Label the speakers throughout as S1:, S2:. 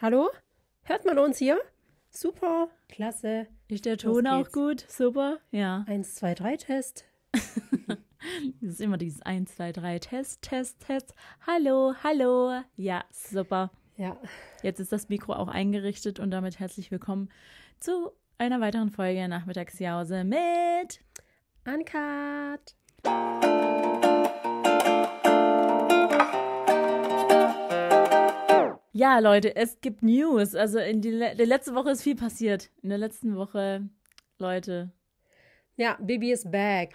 S1: Hallo? Hört man uns hier? Super, klasse. Ist der Ton auch
S2: gut? Super, ja. 1, 2, 3 Test. das
S1: ist immer dieses 1, 2,
S2: 3 Test, Test, Test. Hallo, hallo. Ja, super. Ja. Jetzt ist das Mikro auch eingerichtet und damit herzlich willkommen zu einer weiteren Folge Nachmittagsjause mit Ankat. Ja, Leute, es gibt News. Also in die, Le der letzten Woche ist viel passiert. In der letzten Woche, Leute. Ja, Bibi ist back.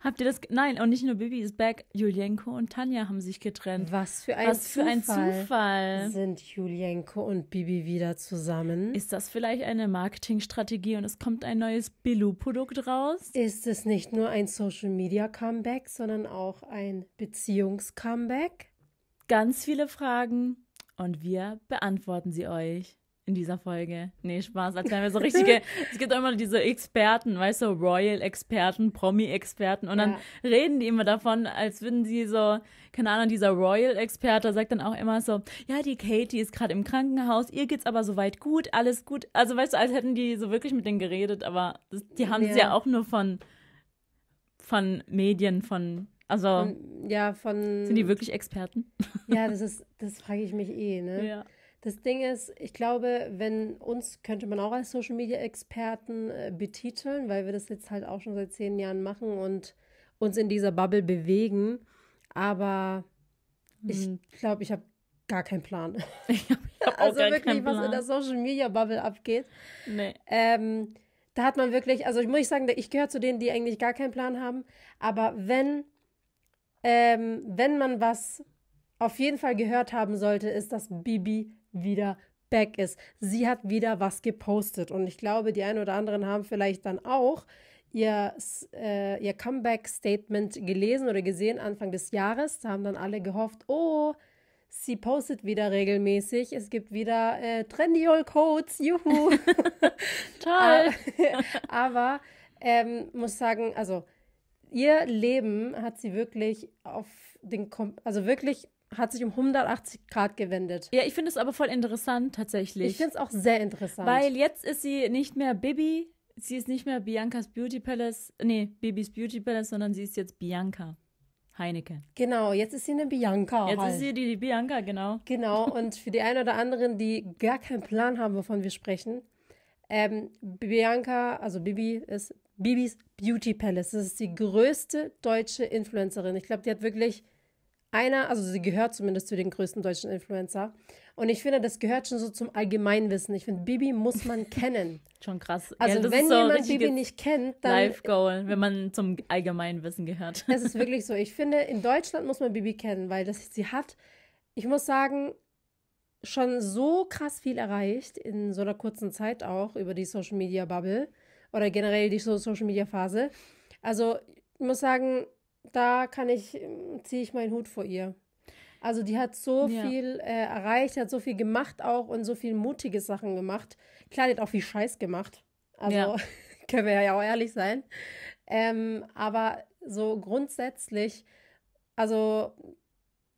S2: Habt ihr das? Nein, und nicht nur Bibi ist back. Julienko und Tanja haben sich getrennt. Was für ein, Was für ein Zufall. Zufall. Sind Julienko und
S1: Bibi wieder zusammen? Ist das vielleicht eine Marketingstrategie und es kommt ein neues Bilou-Produkt raus? Ist es nicht nur ein Social-Media-Comeback, sondern auch ein Beziehungs-Comeback? Ganz viele Fragen und wir beantworten sie
S2: euch in dieser Folge. Nee, Spaß, als wären wir so richtige. es gibt immer diese Experten, weißt du, Royal-Experten, Promi-Experten und ja. dann reden die immer davon, als würden sie so, keine Ahnung, dieser Royal-Experte sagt dann auch immer so, ja, die Katie ist gerade im Krankenhaus, ihr geht's aber soweit gut, alles gut. Also weißt du, als hätten die so wirklich mit denen geredet, aber das, die haben es ja. ja auch nur von, von Medien, von also von, ja, von sind die wirklich Experten?
S1: Ja, das ist, das frage ich mich eh, ne? Ja. Das Ding ist, ich glaube, wenn uns könnte man auch als Social Media Experten äh, betiteln, weil wir das jetzt halt auch schon seit zehn Jahren machen und uns in dieser Bubble bewegen. Aber hm. ich mhm. glaube, ich habe gar keinen Plan. Ich habe hab also gar wirklich, keinen Plan. was in der Social Media Bubble abgeht. Nee. Ähm, da hat man wirklich, also ich muss sagen, ich gehöre zu denen, die eigentlich gar keinen Plan haben. Aber wenn ähm, wenn man was auf jeden Fall gehört haben sollte, ist, dass Bibi wieder back ist. Sie hat wieder was gepostet und ich glaube, die einen oder anderen haben vielleicht dann auch ihr, äh, ihr Comeback-Statement gelesen oder gesehen Anfang des Jahres. Da haben dann alle gehofft, oh, sie postet wieder regelmäßig. Es gibt wieder äh, trendy old Codes, juhu. Toll. aber ähm, muss sagen, also ihr Leben hat sie wirklich auf den, Kom also wirklich hat sich um 180 Grad gewendet. Ja, ich finde es aber voll interessant tatsächlich. Ich finde es auch sehr interessant. Weil
S2: jetzt ist sie nicht mehr Bibi, sie ist nicht mehr Biancas Beauty Palace, nee, Bibis Beauty Palace, sondern sie ist jetzt Bianca. Heineke.
S1: Genau, jetzt ist sie eine Bianca. Jetzt halt. ist sie die, die Bianca, genau. Genau, und für die einen oder anderen, die gar keinen Plan haben, wovon wir sprechen, ähm, Bianca, also Bibi ist Bibis Beauty Palace. Das ist die größte deutsche Influencerin. Ich glaube, die hat wirklich einer, also sie gehört zumindest zu den größten deutschen Influencer. Und ich finde, das gehört schon so zum Allgemeinwissen. Ich finde, Bibi muss man kennen. schon krass. Also ja, wenn so jemand Bibi nicht kennt, dann...
S2: Live-Goal, wenn man zum Allgemeinwissen gehört. Es ist wirklich
S1: so. Ich finde, in Deutschland muss man Bibi kennen, weil das, sie hat, ich muss sagen, schon so krass viel erreicht, in so einer kurzen Zeit auch, über die Social-Media-Bubble oder generell die Social Media Phase. Also ich muss sagen, da kann ich, ziehe ich meinen Hut vor ihr. Also die hat so ja. viel äh, erreicht, hat so viel gemacht auch und so viel mutige Sachen gemacht. Klar, die hat auch viel Scheiß gemacht. Also ja. können wir ja auch ehrlich sein. Ähm, aber so grundsätzlich, also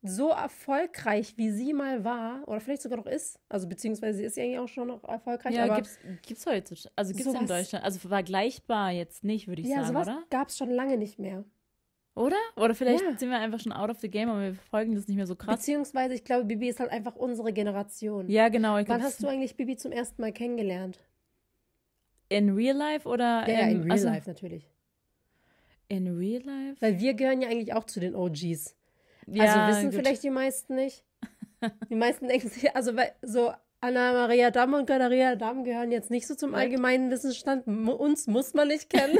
S1: so erfolgreich, wie sie mal war, oder vielleicht sogar noch ist, also beziehungsweise sie ist ja eigentlich auch schon noch erfolgreich. Ja, aber gibt's,
S2: gibt's heute, also gibt es in Deutschland, also vergleichbar jetzt nicht, würde ich ja, sagen, sowas
S1: oder? es schon lange nicht mehr. Oder? Oder vielleicht ja.
S2: sind wir einfach schon out of the game und wir verfolgen das nicht mehr so krass.
S1: Beziehungsweise, ich glaube, Bibi ist halt einfach unsere Generation. Ja, genau. Wann hast du eigentlich Bibi zum ersten Mal kennengelernt? In real life oder? Ja, in, in real also, life natürlich. In real life? Weil wir gehören ja eigentlich auch zu den OGs.
S2: Also ja, also wissen gut. vielleicht
S1: die meisten nicht. Die meisten denken sich, also so Anna-Maria Damm und Galeria Damm gehören jetzt nicht so zum allgemeinen Wissensstand. Uns muss man nicht kennen.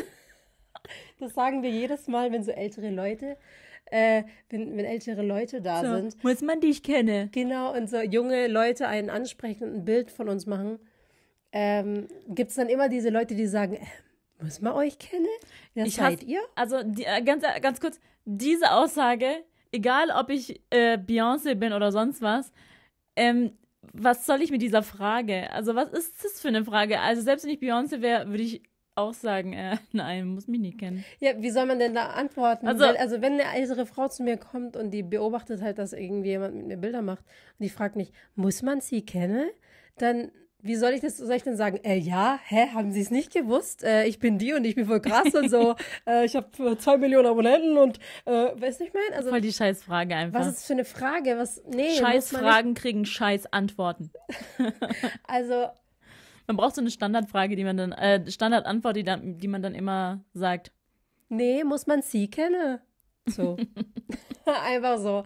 S1: das sagen wir jedes Mal, wenn so ältere Leute, äh, wenn, wenn ältere Leute da so, sind. Muss man dich kennen. Genau, und so junge Leute einen ansprechen und ein Bild von uns machen. Ähm, Gibt es dann immer diese Leute, die sagen, äh, muss man euch kennen? Wer seid ihr? Also die, äh, ganz, äh, ganz kurz, diese Aussage
S2: egal ob ich äh, Beyoncé bin oder sonst was, ähm, was soll ich mit dieser Frage? Also, was ist das für eine Frage? Also, selbst wenn ich Beyoncé wäre, würde ich auch sagen, äh,
S1: nein, muss mich nicht kennen. Ja, wie soll man denn da antworten? Also, Weil, also wenn eine ältere Frau zu mir kommt und die beobachtet halt, dass irgendwie jemand mit mir Bilder macht und die fragt mich, muss man sie kennen? Dann wie soll ich das, soll ich denn sagen, äh, ja, hä, haben Sie es nicht gewusst? Äh, ich bin die und ich bin voll krass und so. Äh, ich habe zwei Millionen Abonnenten und, äh, weißt du, ich meine? Also, voll die
S2: Scheißfrage einfach. Was ist für eine Frage? Was, nee. Scheißfragen nicht... kriegen Scheißantworten. also. Man braucht so eine Standardfrage, die man dann, äh, Standardantwort, die, dann, die man dann
S1: immer sagt. Nee, muss man sie kennen. So. Einfach so.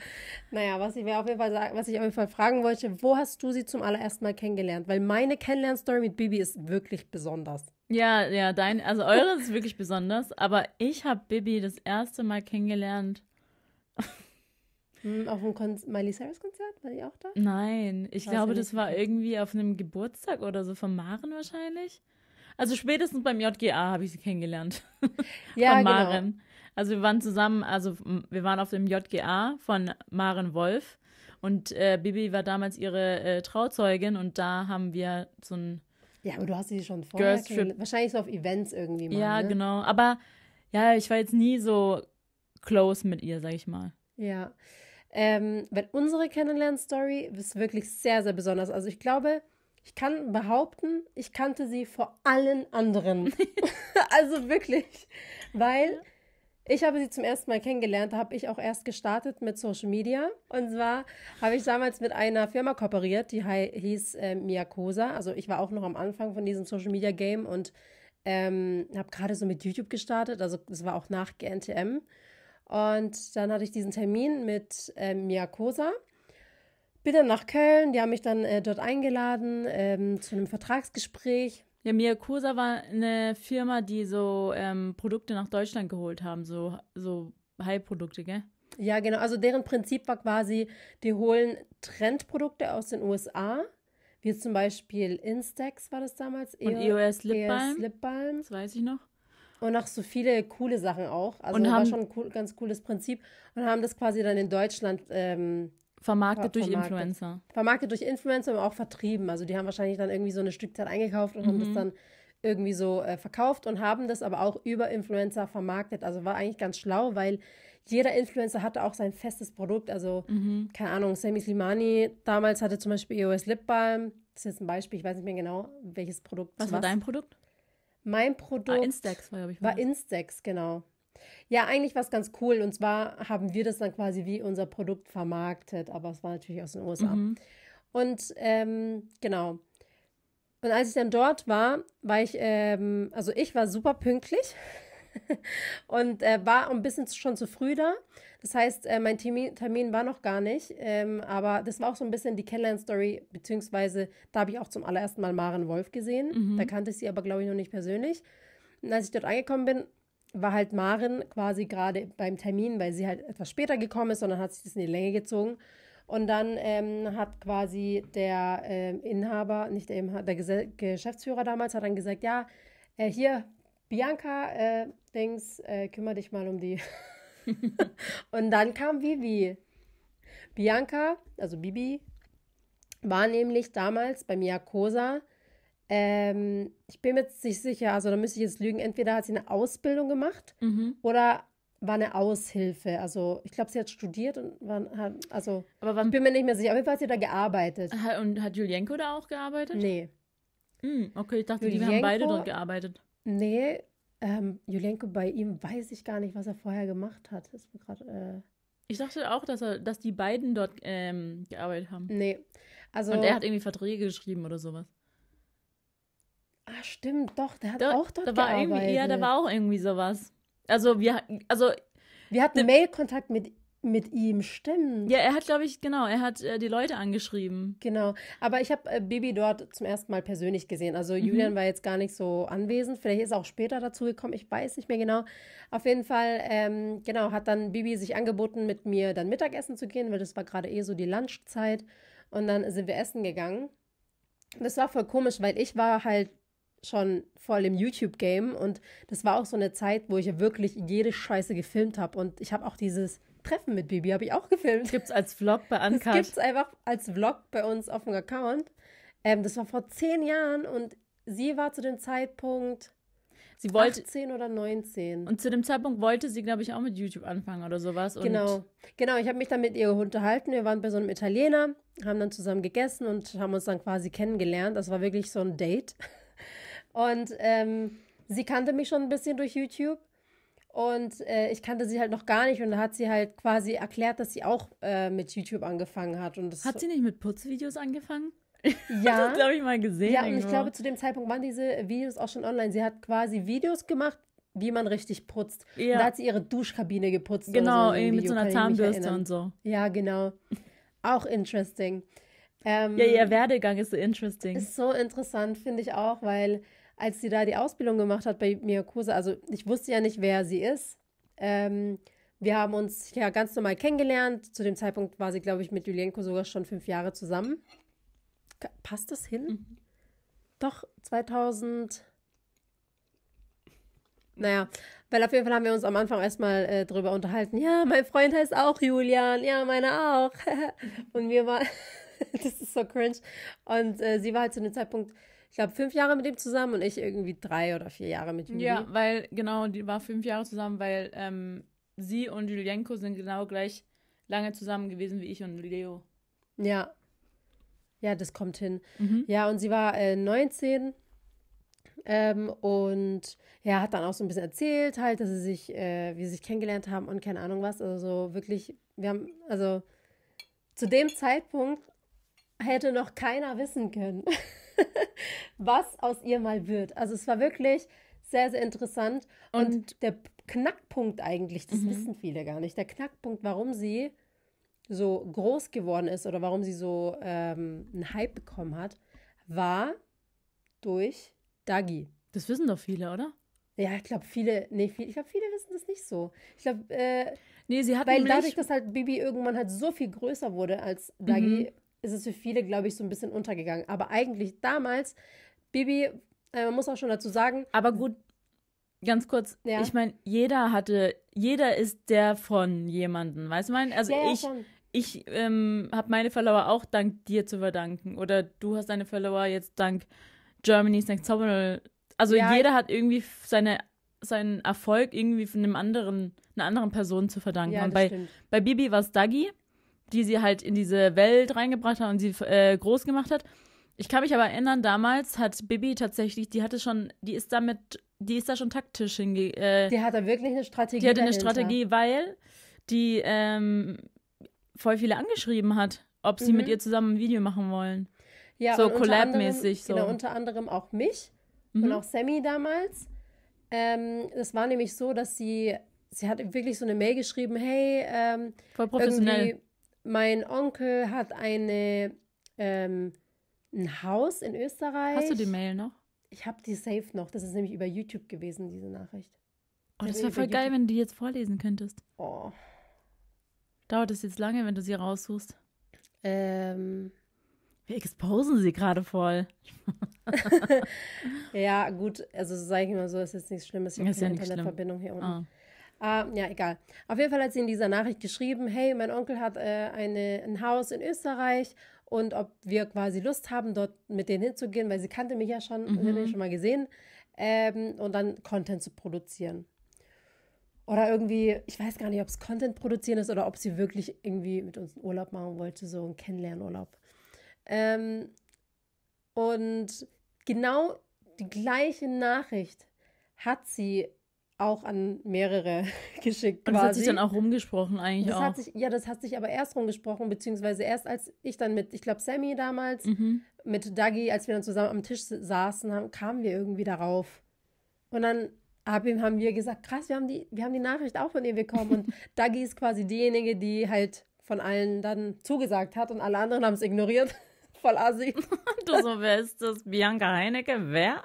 S1: Naja, was ich mir auf jeden Fall sagen, was ich auf jeden Fall fragen wollte, wo hast du sie zum allerersten Mal kennengelernt? Weil meine Kennenlernstory mit Bibi ist wirklich besonders.
S2: Ja, ja, dein, also eure ist wirklich besonders, aber ich habe Bibi das erste Mal kennengelernt.
S1: Hm, auf einem Kon Miley Cyrus Konzert? War die auch da? Nein, ich Weiß glaube, das war
S2: irgendwie auf einem Geburtstag oder so von Maren wahrscheinlich. Also spätestens beim JGA habe ich sie kennengelernt. Ja, von genau. Maren. Genau. Also wir waren zusammen, also wir waren auf dem JGA von Maren Wolf und äh, Bibi war damals ihre äh, Trauzeugin und da haben wir so ein Ja, aber du hast sie schon vorher Girls
S1: Wahrscheinlich so auf Events irgendwie mal. Ja, ne? genau.
S2: Aber ja, ich war jetzt nie so close mit ihr, sag ich mal.
S1: Ja. Ähm, weil unsere Kennenlern-Story ist wirklich sehr, sehr besonders. Also ich glaube, ich kann behaupten, ich kannte sie vor allen anderen. also wirklich. Weil ich habe sie zum ersten Mal kennengelernt, da habe ich auch erst gestartet mit Social Media. Und zwar habe ich damals mit einer Firma kooperiert, die hieß äh, Miyakosa. Also ich war auch noch am Anfang von diesem Social Media Game und ähm, habe gerade so mit YouTube gestartet. Also es war auch nach GNTM. Und dann hatte ich diesen Termin mit äh, Miyakosa. Bin dann nach Köln, die haben mich dann äh, dort eingeladen ähm, zu einem Vertragsgespräch. Ja,
S2: Miyakusa war eine Firma, die so ähm, Produkte nach Deutschland geholt haben, so, so High-Produkte, gell?
S1: Ja, genau. Also deren Prinzip war quasi, die holen Trendprodukte aus den USA, wie zum Beispiel Instax war das damals. Und EOS e Lip Balm. Lip Balm. Das weiß ich noch. Und auch so viele coole Sachen auch. Also und haben, war schon ein cool, ganz cooles Prinzip. Und haben das quasi dann in Deutschland ähm, Vermarktet durch vermarktet. Influencer. Vermarktet durch Influencer, aber auch vertrieben. Also die haben wahrscheinlich dann irgendwie so eine Stückzahl eingekauft und mhm. haben das mhm. dann irgendwie so äh, verkauft und haben das aber auch über Influencer vermarktet. Also war eigentlich ganz schlau, weil jeder Influencer hatte auch sein festes Produkt. Also, mhm. keine Ahnung, Sammy Slimani damals hatte zum Beispiel EOS Lip Balm. Das ist jetzt ein Beispiel, ich weiß nicht mehr genau, welches Produkt. Was war was. dein Produkt? Mein Produkt ah, Instax war, glaube ich. War Instax, genau. Ja, eigentlich war es ganz cool. Und zwar haben wir das dann quasi wie unser Produkt vermarktet, aber es war natürlich aus den USA. Mhm. Und ähm, genau. Und als ich dann dort war, war ich, ähm, also ich war super pünktlich und äh, war ein bisschen schon zu früh da. Das heißt, äh, mein Termin, Termin war noch gar nicht, ähm, aber das war auch so ein bisschen die Kennenlern-Story, beziehungsweise da habe ich auch zum allerersten Mal Maren Wolf gesehen. Mhm. Da kannte ich sie aber, glaube ich, noch nicht persönlich. Und als ich dort angekommen bin, war halt Maren quasi gerade beim Termin, weil sie halt etwas später gekommen ist und dann hat sich das in die Länge gezogen. Und dann ähm, hat quasi der äh, Inhaber, nicht der, Inhaber, der Ges Geschäftsführer damals, hat dann gesagt, ja, äh, hier, Bianca, äh, Dings, äh, kümmere dich mal um die. und dann kam Vivi. Bianca, also Bibi, war nämlich damals beim Yakosa ähm, ich bin mir jetzt nicht sicher, also da müsste ich jetzt lügen. Entweder hat sie eine Ausbildung gemacht mhm. oder war eine Aushilfe. Also ich glaube, sie hat studiert und war, hat, also Aber wann, ich bin mir nicht mehr sicher. Auf jeden Fall hat sie da gearbeitet. Und hat Julienko da auch gearbeitet? Nee. Hm, okay, ich dachte, Julienko, die haben beide dort gearbeitet. Nee, ähm, Julienko, bei ihm weiß ich gar nicht, was er vorher gemacht hat. ist mir grad, äh,
S2: ich dachte auch, dass, er, dass die beiden dort ähm, gearbeitet haben. Nee. Also, und er hat irgendwie Verträge geschrieben oder
S1: sowas. Ah, stimmt, doch, der hat da, auch dort da war gearbeitet. Irgendwie, ja, da war auch
S2: irgendwie sowas. Also wir, also
S1: wir hatten ne- Mail-Kontakt mit, mit ihm, stimmt. Ja, er hat, glaube ich, genau, er hat äh, die Leute angeschrieben. Genau, aber ich habe äh, Bibi dort zum ersten Mal persönlich gesehen. Also mhm. Julian mhm. war jetzt gar nicht so anwesend, vielleicht ist er auch später dazu gekommen, ich weiß nicht mehr genau. Auf jeden Fall, ähm, genau, hat dann Bibi sich angeboten, mit mir dann Mittagessen zu gehen, weil das war gerade eh so die Lunchzeit. Und dann sind wir essen gegangen. Das war voll komisch, weil ich war halt schon voll im YouTube-Game und das war auch so eine Zeit, wo ich ja wirklich jede Scheiße gefilmt habe und ich habe auch dieses Treffen mit Bibi habe ich auch gefilmt. Gibt's als Vlog bei Uncut? Das gibt's einfach als Vlog bei uns auf dem Account. Ähm, das war vor zehn Jahren und sie war zu dem Zeitpunkt sie wollte 18 oder 19. Und zu dem Zeitpunkt wollte sie, glaube ich, auch mit YouTube anfangen oder sowas. Genau, genau. Ich habe mich dann mit ihr unterhalten. Wir waren bei so einem Italiener, haben dann zusammen gegessen und haben uns dann quasi kennengelernt. Das war wirklich so ein Date. Und ähm, sie kannte mich schon ein bisschen durch YouTube. Und äh, ich kannte sie halt noch gar nicht und da hat sie halt quasi erklärt, dass sie auch äh, mit YouTube angefangen hat. Und das hat sie nicht mit Putzvideos angefangen? Ja. das glaube ich mal gesehen. Ja, und ich glaube, zu dem Zeitpunkt waren diese Videos auch schon online. Sie hat quasi Videos gemacht, wie man richtig putzt. Ja. Und da hat sie ihre Duschkabine geputzt. Genau, so mit so einer Zahnbürste und so. Ja, genau. Auch interesting. Ähm, ja, ihr ähm, Werdegang ist so interesting. Ist so interessant, finde ich auch, weil als sie da die Ausbildung gemacht hat bei Miyakusa, also ich wusste ja nicht, wer sie ist. Ähm, wir haben uns ja ganz normal kennengelernt. Zu dem Zeitpunkt war sie, glaube ich, mit Julienko sogar schon fünf Jahre zusammen. Passt das hin? Mhm. Doch, 2000. Naja, weil auf jeden Fall haben wir uns am Anfang erstmal äh, drüber unterhalten. Ja, mein Freund heißt auch Julian. Ja, meiner auch. Und wir waren. das ist so cringe. Und äh, sie war halt zu dem Zeitpunkt ich glaube, fünf Jahre mit ihm zusammen und ich irgendwie drei oder vier Jahre mit ihm. Ja, weil, genau,
S2: die war fünf Jahre zusammen, weil ähm, sie und Julienko sind genau gleich lange zusammen gewesen wie ich und Leo.
S1: Ja. Ja, das kommt hin. Mhm. Ja, und sie war äh, 19 ähm, und ja, hat dann auch so ein bisschen erzählt, halt, dass sie sich, äh, wie sie sich kennengelernt haben und keine Ahnung was. Also so wirklich, wir haben, also zu dem Zeitpunkt hätte noch keiner wissen können. was aus ihr mal wird. Also es war wirklich sehr, sehr interessant. Und, und der Knackpunkt eigentlich, das mhm. wissen viele gar nicht, der Knackpunkt, warum sie so groß geworden ist oder warum sie so ähm, einen Hype bekommen hat, war durch Dagi. Das wissen doch viele, oder? Ja, ich glaube, viele, nee, viel, ich glaube, viele wissen das nicht so. Ich glaube, äh, nee, sie hat weil dadurch, dass halt Bibi irgendwann halt so viel größer wurde als Dagi, mhm ist es für viele, glaube ich, so ein bisschen untergegangen. Aber eigentlich damals, Bibi, äh, man muss auch schon dazu sagen. Aber gut, ganz kurz, ja. ich meine,
S2: jeder hatte, jeder ist der von jemandem, weißt du, mein? Also ja, ich. Ja, ich ähm, habe meine Follower auch dank dir zu verdanken. Oder du hast deine Follower jetzt dank Germany's Next Topmodel. Also jeder hat irgendwie seine seinen Erfolg irgendwie von einem anderen, einer anderen Person zu verdanken. Ja, und bei, bei Bibi war es Dagi, die sie halt in diese Welt reingebracht hat und sie äh, groß gemacht hat. Ich kann mich aber erinnern, damals hat Bibi tatsächlich, die hatte schon, die ist damit, die ist da schon taktisch hinge. Äh, die hatte
S1: wirklich eine Strategie. Die hatte eine Strategie,
S2: weil die ähm, voll viele angeschrieben hat, ob sie mhm. mit ihr zusammen ein Video machen wollen. Ja, so Collab-mäßig. So. Genau, unter
S1: anderem auch mich mhm. und auch Sammy damals. Ähm, das war nämlich so, dass sie, sie hat wirklich so eine Mail geschrieben, hey, ähm, voll professionell mein Onkel hat eine, ähm, ein Haus in Österreich. Hast du die Mail noch? Ich habe die safe noch. Das ist nämlich über YouTube gewesen, diese Nachricht. Oh, das also wäre voll YouTube. geil,
S2: wenn du die jetzt vorlesen könntest. Oh. Dauert es jetzt lange, wenn du sie raussuchst? Ähm. Wir exposen sie gerade voll.
S1: ja, gut, also sage ich mal so, ist jetzt nichts Schlimmes. Ich habe ja keine Internetverbindung hier ah. unten. Ah. Äh, ja, egal. Auf jeden Fall hat sie in dieser Nachricht geschrieben, hey, mein Onkel hat äh, eine, ein Haus in Österreich und ob wir quasi Lust haben, dort mit denen hinzugehen, weil sie kannte mich ja schon, mhm. hatte ich schon mal gesehen, ähm, und dann Content zu produzieren. Oder irgendwie, ich weiß gar nicht, ob es Content produzieren ist oder ob sie wirklich irgendwie mit uns einen Urlaub machen wollte, so einen Kennenlernurlaub. Ähm, und genau die gleiche Nachricht hat sie auch an mehrere geschickt. Und das hat sich dann auch rumgesprochen eigentlich das auch. Hat sich, ja, das hat sich aber erst rumgesprochen, beziehungsweise erst als ich dann mit, ich glaube, Sammy damals, mhm. mit Dagi, als wir dann zusammen am Tisch saßen, haben, kamen wir irgendwie darauf. Und dann hab, haben wir gesagt, krass, wir haben, die, wir haben die Nachricht auch von ihr bekommen. Und Dagi ist quasi diejenige, die halt von allen dann zugesagt hat und alle anderen haben es ignoriert. Voll assi.
S2: du so, wer ist das? Bianca Heinecke, wer?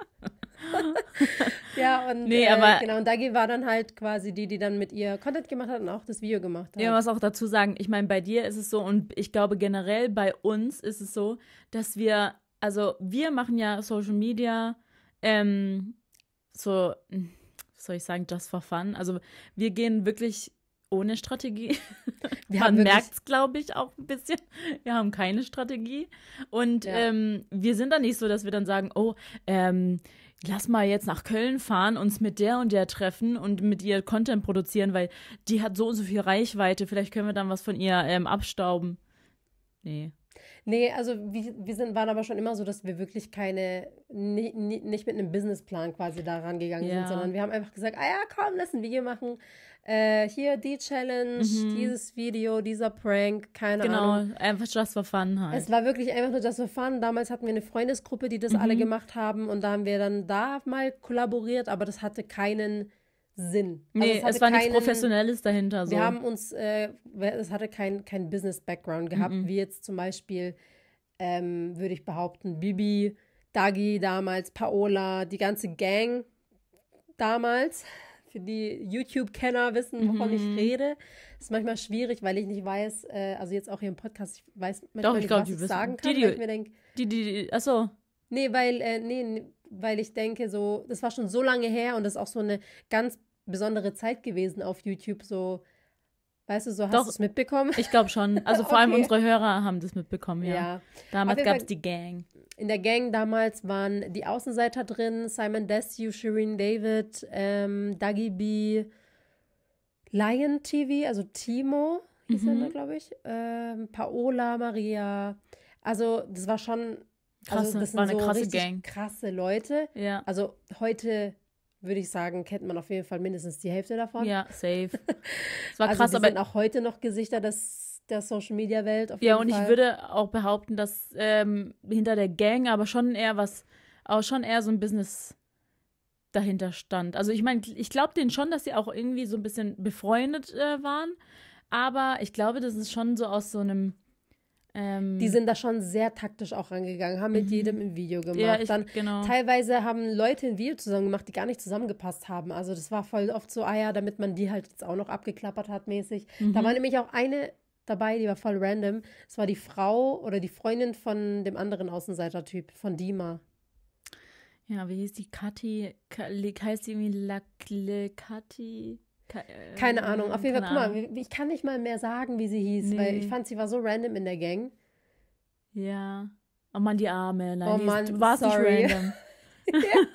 S1: und, nee, äh, genau, und Dagi war dann halt quasi die, die dann mit ihr Content gemacht hat und auch das Video gemacht hat. Ja, was auch dazu sagen, ich meine, bei dir
S2: ist es so und ich glaube generell bei uns ist es so, dass wir, also wir machen ja Social Media ähm, so, soll ich sagen, just for fun. Also wir gehen wirklich ohne Strategie. Wir Man merkt es, glaube ich, auch ein bisschen. Wir haben keine Strategie. Und ja. ähm, wir sind dann nicht so, dass wir dann sagen, oh, ähm, lass mal jetzt nach Köln fahren, uns mit der und der treffen und mit ihr Content produzieren, weil die hat so und so viel Reichweite, vielleicht können wir dann was von ihr ähm, abstauben. Nee.
S1: Nee, also wir, wir sind, waren aber schon immer so, dass wir wirklich keine, nie, nie, nicht mit einem Businessplan quasi da rangegangen ja. sind, sondern wir haben einfach gesagt, ah ja, komm, lass ein Video machen, äh, hier die Challenge, mhm. dieses Video, dieser Prank, keine genau, Ahnung. Genau, einfach just for fun halt. Es war wirklich einfach nur just for fun. Damals hatten wir eine Freundesgruppe, die das mhm. alle gemacht haben und da haben wir dann da mal kollaboriert, aber das hatte keinen Sinn. Also nee, es, es war keinen, nichts Professionelles dahinter. So. Wir haben uns, äh, es hatte keinen kein Business-Background mhm. gehabt, mhm. wie jetzt zum Beispiel, ähm, würde ich behaupten, Bibi, Dagi damals, Paola, die ganze Gang damals für die YouTube-Kenner wissen, wovon mhm. ich rede. Ist manchmal schwierig, weil ich nicht weiß, äh, also jetzt auch hier im Podcast, ich weiß manchmal Doch, ich glaub, nicht, was ich wissen. sagen kann, die, die, ich mir denke. Die, die, die, achso. Nee, weil, äh, nee, weil ich denke, so, das war schon so lange her und das ist auch so eine ganz besondere Zeit gewesen auf YouTube, so Weißt du, so hast du es mitbekommen? Ich glaube schon.
S2: Also vor okay. allem unsere Hörer haben das mitbekommen, ja. ja. Damals gab es die Gang.
S1: In der Gang damals waren die Außenseiter drin, Simon Desue, Shireen David, ähm, Dougie B, Lion TV, also Timo hieß ne, mhm. er, glaube ich, ähm, Paola, Maria. Also das war schon, krass, also, das, das war eine so krasse Gang. krasse Leute. Ja. Also heute würde ich sagen, kennt man auf jeden Fall mindestens die Hälfte davon. Ja, safe. Es war also krass, die aber sind auch heute noch Gesichter des, der Social Media Welt. ja, und Fall. ich
S2: würde auch behaupten, dass ähm, hinter der Gang aber schon eher was, auch schon eher so ein Business dahinter stand. Also ich meine, ich glaube denen schon, dass sie auch irgendwie so ein bisschen befreundet äh, waren, aber ich glaube, das ist schon so aus
S1: so einem ähm, die sind da schon sehr taktisch auch rangegangen, haben mit mhm. jedem ein Video gemacht. Ja, ich, dann genau. teilweise haben Leute ein Video zusammen gemacht, die gar nicht zusammengepasst haben. Also das war voll oft so, ah ja, damit man die halt jetzt auch noch abgeklappert hat mäßig. Mhm. Da war nämlich auch eine dabei, die war voll random. Es war die Frau oder die Freundin von dem anderen Außenseiter-Typ, von Dima.
S2: Ja, wie hieß die? Kathi, heißt die irgendwie Lakle Kathi? Keine ähm, Ahnung. Auf jeden Fall, guck
S1: mal, ich kann nicht mal mehr sagen, wie sie hieß, nee. weil ich fand, sie war so random in der Gang. Ja. Oh Mann, die Arme. Nein, oh Mann, du warst sorry. nicht random.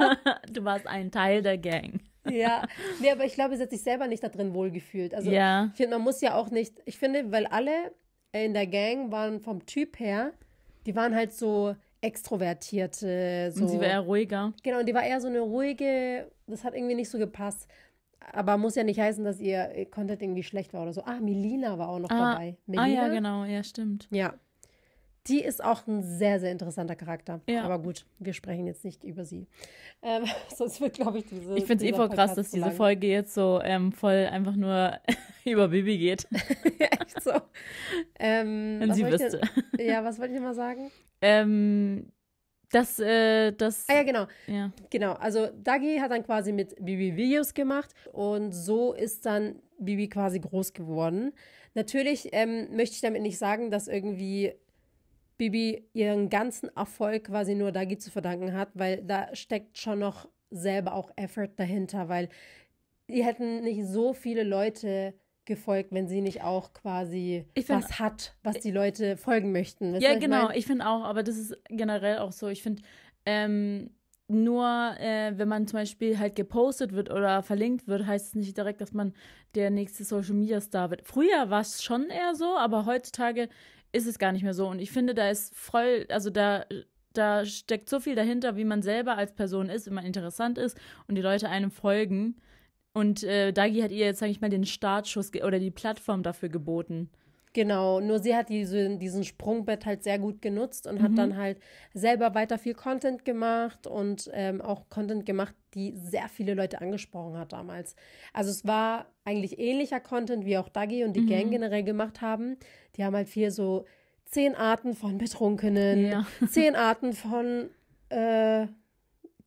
S2: Du warst ein Teil der Gang.
S1: ja, nee, aber ich glaube, sie hat sich selber nicht da drin wohlgefühlt. Also ja. ich finde, man muss ja auch nicht, ich finde, weil alle in der Gang waren vom Typ her, die waren halt so extrovertierte. So. Und sie war eher ruhiger. Genau, und die war eher so eine ruhige, das hat irgendwie nicht so gepasst aber muss ja nicht heißen, dass ihr Content irgendwie schlecht war oder so. Ah, Melina war auch noch ah, dabei. Melina? Ah ja, genau, ja, stimmt. Ja. Die ist auch ein sehr, sehr interessanter Charakter. Ja. Aber gut, wir sprechen jetzt nicht über sie. Ähm, sonst wird, glaube ich, diese. Ich finde es eh voll krass, dass diese Folge
S2: jetzt so ähm, voll einfach nur über Bibi geht. ja, echt so.
S1: Ähm, Wenn sie wüsste. ja, was wollte ich mal sagen? Ähm, das, äh, das. Ah ja, genau. Ja. Genau. Also Dagi hat dann quasi mit Bibi Videos gemacht und so ist dann Bibi quasi groß geworden. Natürlich ähm, möchte ich damit nicht sagen, dass irgendwie Bibi ihren ganzen Erfolg quasi nur Dagi zu verdanken hat, weil da steckt schon noch selber auch Effort dahinter, weil die hätten nicht so viele Leute gefolgt, wenn sie nicht auch quasi find, was hat, was die Leute folgen möchten. Weißt ja, genau. Ich, mein? ich
S2: finde auch, aber das ist generell auch so. Ich finde, ähm, nur äh, wenn man zum Beispiel halt gepostet wird oder verlinkt wird, heißt es nicht direkt, dass man der nächste Social Media Star wird. Früher war es schon eher so, aber heutzutage ist es gar nicht mehr so. Und ich finde, da ist voll, also da da steckt so viel dahinter, wie man selber als Person ist, wenn man interessant ist und die Leute einem folgen. Und äh, Dagi hat ihr jetzt, sage ich mal, den Startschuss oder die Plattform dafür geboten.
S1: Genau, nur sie hat diese, diesen Sprungbett halt sehr gut genutzt und mhm. hat dann halt selber weiter viel Content gemacht und ähm, auch Content gemacht, die sehr viele Leute angesprochen hat damals. Also es war eigentlich ähnlicher Content, wie auch Dagi und die mhm. Gang generell gemacht haben. Die haben halt viel so zehn Arten von Betrunkenen, ja. zehn Arten von, äh,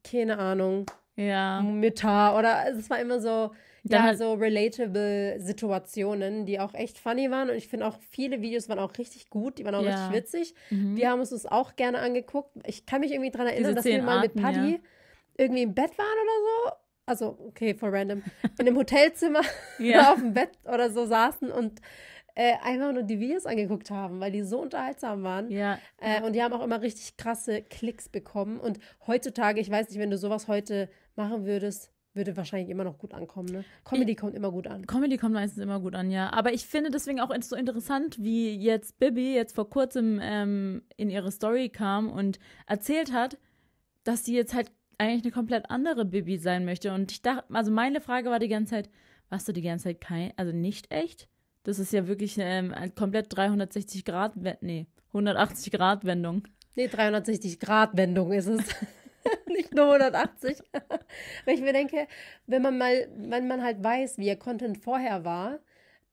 S1: keine Ahnung, ja. Mütter oder also es war immer so, ja, halt so relatable Situationen, die auch echt funny waren. Und ich finde auch viele Videos waren auch richtig gut, die waren auch ja. richtig witzig. Mhm. Wir haben uns das auch gerne angeguckt. Ich kann mich irgendwie daran erinnern, dass wir mal Arten, mit Paddy ja. irgendwie im Bett waren oder so. Also, okay, voll random. In einem Hotelzimmer ja. auf dem Bett oder so saßen und äh, einfach nur die Videos angeguckt haben, weil die so unterhaltsam waren. Ja. Äh, und die haben auch immer richtig krasse Klicks bekommen. Und heutzutage, ich weiß nicht, wenn du sowas heute machen würdest, würde wahrscheinlich immer noch gut ankommen. Ne? Comedy ich, kommt immer gut an. Comedy kommt meistens immer gut an, ja. Aber ich finde deswegen auch so interessant, wie
S2: jetzt Bibi jetzt vor kurzem ähm, in ihre Story kam und erzählt hat, dass sie jetzt halt eigentlich eine komplett andere Bibi sein möchte. Und ich dachte, also meine Frage war die ganze Zeit, warst du die ganze Zeit kein, also nicht echt? Das ist ja wirklich ähm, komplett 360 Grad, nee, 180 Grad Wendung. Nee, 360 Grad Wendung ist es.
S1: nicht nur 180. Weil ich mir denke, wenn man mal, wenn man halt weiß, wie ihr Content vorher war,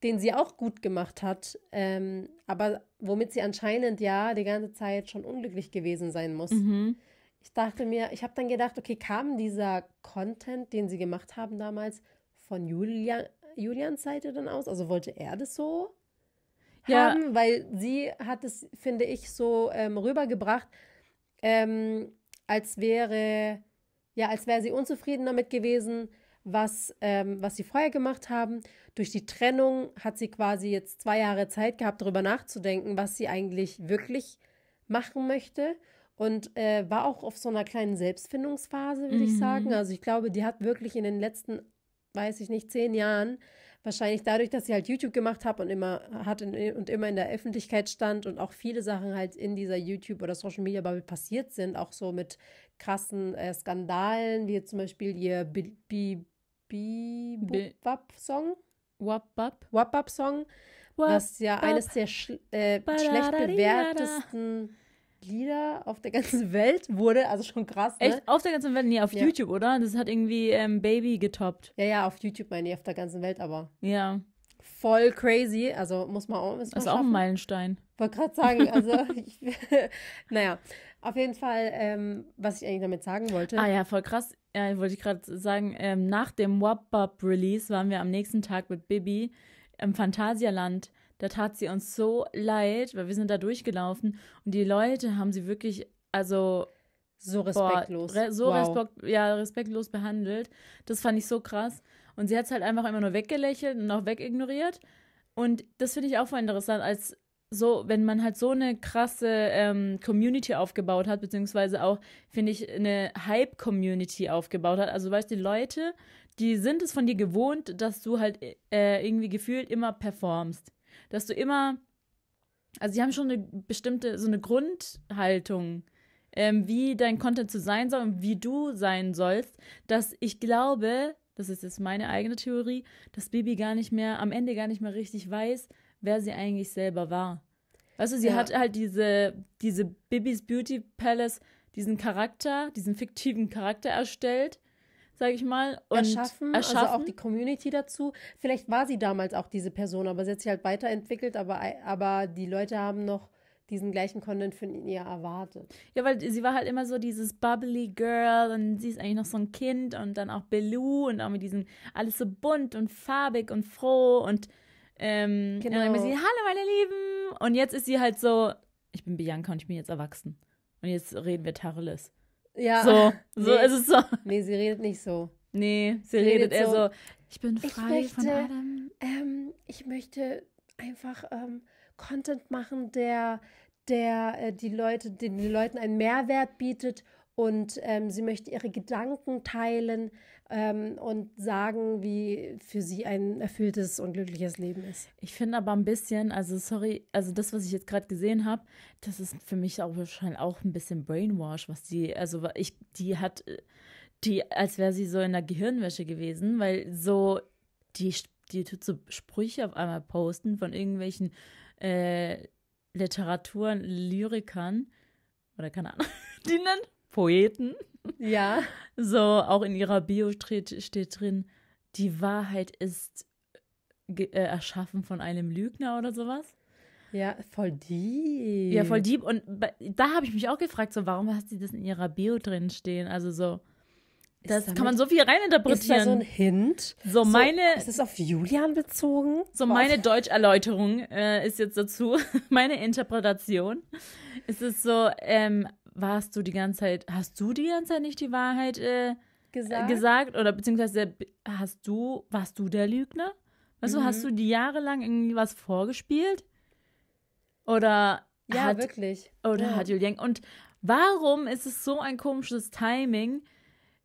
S1: den sie auch gut gemacht hat, ähm, aber womit sie anscheinend ja die ganze Zeit schon unglücklich gewesen sein muss. Mhm. Ich dachte mir, ich habe dann gedacht, okay, kam dieser Content, den sie gemacht haben damals, von Julia, Julians Seite dann aus? Also wollte er das so ja. haben? Weil sie hat es, finde ich, so ähm, rübergebracht, ähm, als wäre, ja, als wäre sie unzufrieden damit gewesen, was, ähm, was sie vorher gemacht haben. Durch die Trennung hat sie quasi jetzt zwei Jahre Zeit gehabt, darüber nachzudenken, was sie eigentlich wirklich machen möchte. Und äh, war auch auf so einer kleinen Selbstfindungsphase, würde mhm. ich sagen. Also ich glaube, die hat wirklich in den letzten, weiß ich nicht, zehn Jahren wahrscheinlich dadurch, dass ich halt YouTube gemacht habe und immer hatte und immer in der Öffentlichkeit stand und auch viele Sachen halt in dieser YouTube oder Social Media Bubble passiert sind, auch so mit krassen äh, Skandalen, wie zum Beispiel ihr Bibibab-Song. bap wap bap song
S2: was ja eines der
S1: schl äh, schlecht bewertesten Lieder auf der ganzen Welt wurde, also schon krass. Ne? Echt? Auf der ganzen Welt? Nee, auf ja. YouTube, oder? Das hat irgendwie ähm, Baby getoppt. Ja, ja, auf YouTube meine ich, auf der ganzen Welt aber. Ja. Voll crazy, also muss man auch. Das Ist also auch ein Meilenstein. Wollte gerade sagen, also, ich, naja, auf jeden Fall, ähm, was
S2: ich eigentlich damit sagen wollte. Ah ja, voll krass. Ja, wollte ich gerade sagen, ähm, nach dem Wap Release waren wir am nächsten Tag mit Bibi im Phantasialand da tat sie uns so leid, weil wir sind da durchgelaufen und die Leute haben sie wirklich, also so respektlos. Boah, re so wow. respekt, ja, respektlos behandelt. Das fand ich so krass. Und sie hat es halt einfach immer nur weggelächelt und auch wegignoriert. Und das finde ich auch voll interessant, als so, wenn man halt so eine krasse ähm, Community aufgebaut hat, beziehungsweise auch, finde ich, eine Hype-Community aufgebaut hat. Also, weißt du, die Leute, die sind es von dir gewohnt, dass du halt äh, irgendwie gefühlt immer performst dass du immer, also sie haben schon eine bestimmte, so eine Grundhaltung, ähm, wie dein Content zu sein soll und wie du sein sollst, dass ich glaube, das ist jetzt meine eigene Theorie, dass Bibi gar nicht mehr, am Ende gar nicht mehr richtig weiß, wer sie eigentlich selber war. Weißt du, sie ja. hat halt diese, diese Bibis Beauty Palace, diesen Charakter,
S1: diesen fiktiven Charakter erstellt sage ich mal. Und erschaffen, erschaffen, also auch die Community dazu. Vielleicht war sie damals auch diese Person, aber sie hat sich halt weiterentwickelt, aber, aber die Leute haben noch diesen gleichen Content von ihr erwartet.
S2: Ja, weil sie war halt immer so dieses bubbly Girl und sie ist eigentlich noch so ein Kind und dann auch Belou und auch mit diesem alles so bunt und farbig und froh und ähm, genau. und dann immer sie, hallo meine Lieben und jetzt ist sie halt so, ich bin Bianca und ich bin jetzt erwachsen und jetzt reden wir Tacheles. Ja. So, nee. so ist es so.
S1: Nee, sie redet nicht so. Nee, sie, sie redet, redet, eher so, so, ich bin frei ich möchte, von Adam. Ähm, ich möchte einfach ähm, Content machen, der, der äh, die Leute, den, den Leuten einen Mehrwert bietet und ähm, sie möchte ihre Gedanken teilen ähm, und sagen, wie für sie ein erfülltes und glückliches Leben ist. Ich finde aber ein bisschen, also sorry, also das, was
S2: ich jetzt gerade gesehen habe, das ist für mich auch wahrscheinlich auch ein bisschen Brainwash, was die, also ich, die hat, äh, die, als wäre sie so in der Gehirnwäsche gewesen, weil so die, die tut so Sprüche auf einmal posten von irgendwelchen äh, Literaturen, Lyrikern oder keine Ahnung, die nennt Poeten. Ja. So, auch in ihrer Bio steht, steht drin, die Wahrheit ist äh, erschaffen von einem Lügner oder sowas.
S1: Ja, voll deep. Ja, voll
S2: deep. Und da habe ich mich auch gefragt, so, warum hat sie das in ihrer Bio drin stehen? Also so, das damit, kann man so viel reininterpretieren. Ist da so ein
S1: Hint? So, so meine.
S2: Ist es auf Julian bezogen? So Boah. meine Deutscherläuterung äh, ist jetzt dazu, meine Interpretation. Es ist so, ähm, warst du die ganze Zeit, hast du die ganze Zeit nicht die Wahrheit äh, gesagt? gesagt? Oder beziehungsweise hast du, warst du der Lügner? Weißt mhm. du, hast du die jahrelang irgendwie was vorgespielt? Oder ja, hat, wirklich. Oder ja. hat Julien. Und warum ist es so ein komisches Timing?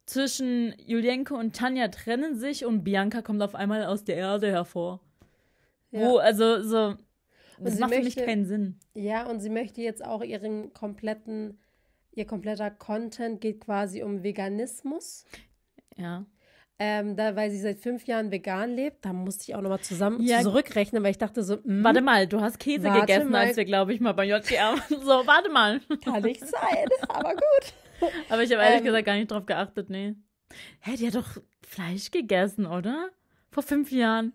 S2: Zwischen Julienko und Tanja trennen sich und Bianca kommt auf einmal aus der Erde hervor. Ja. Wo, also so, das macht möchte, für mich keinen Sinn.
S1: Ja, und sie möchte jetzt auch ihren kompletten Ihr kompletter Content geht quasi um Veganismus. Ja. Ähm, da, weil sie seit fünf Jahren vegan lebt, da musste ich auch nochmal zusammen ja. zurückrechnen, weil ich dachte so, mh, hm? warte mal, du hast Käse gegessen, mal. als wir,
S2: glaube ich, mal bei JTR waren. So, warte mal. Kann nicht sein, aber gut. Aber ich habe ehrlich ähm, gesagt gar nicht drauf geachtet, nee. Hä, die hat doch Fleisch gegessen, oder? Vor fünf Jahren.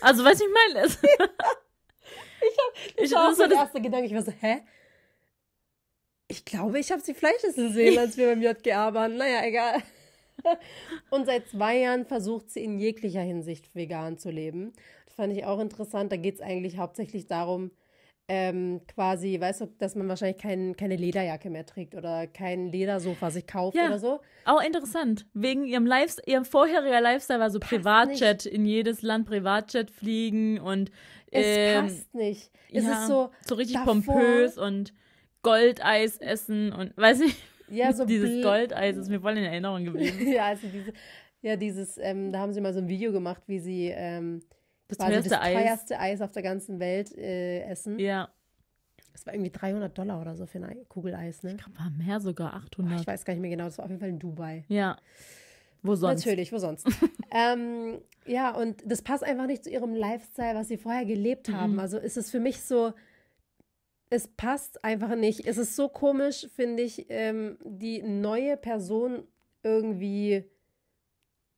S2: Also, was ich meine ist. ich habe ich das das
S1: erste Gedanke, ich war so, hä? Ich glaube, ich habe sie Fleisches gesehen, als wir beim JGA waren. Naja, egal. Und seit zwei Jahren versucht sie in jeglicher Hinsicht vegan zu leben. Das fand ich auch interessant. Da geht es eigentlich hauptsächlich darum, ähm, quasi, weißt du, dass man wahrscheinlich kein, keine Lederjacke mehr trägt oder kein Ledersofa sich kauft ja. oder so.
S2: Auch interessant. Wegen ihrem Lifestyle, ihrem vorheriger Lifestyle war so passt Privatjet, nicht. in jedes Land Privatjet fliegen und. Ähm, es passt nicht. Es ja, ist so. So richtig pompös und. Goldeis essen und weiß ich. Ja, so dieses Goldeis ist mir voll in Erinnerung geblieben.
S1: ja, also diese, ja, dieses, ähm, da haben sie mal so ein Video gemacht, wie sie ähm, das, quasi das Eis. teuerste Eis auf der ganzen Welt äh, essen. Ja. Das war irgendwie 300 Dollar oder so für ein Kugeleis, ne? Ich glaube, war mehr sogar, 800. Oh, ah, ich weiß gar nicht mehr genau, das war auf jeden Fall in Dubai. Ja. Wo sonst? Natürlich, wo sonst. ähm, ja, und das passt einfach nicht zu ihrem Lifestyle, was sie vorher gelebt haben. Mhm. Also ist es für mich so, es passt einfach nicht. Es ist so komisch, finde ich, ähm, die neue Person irgendwie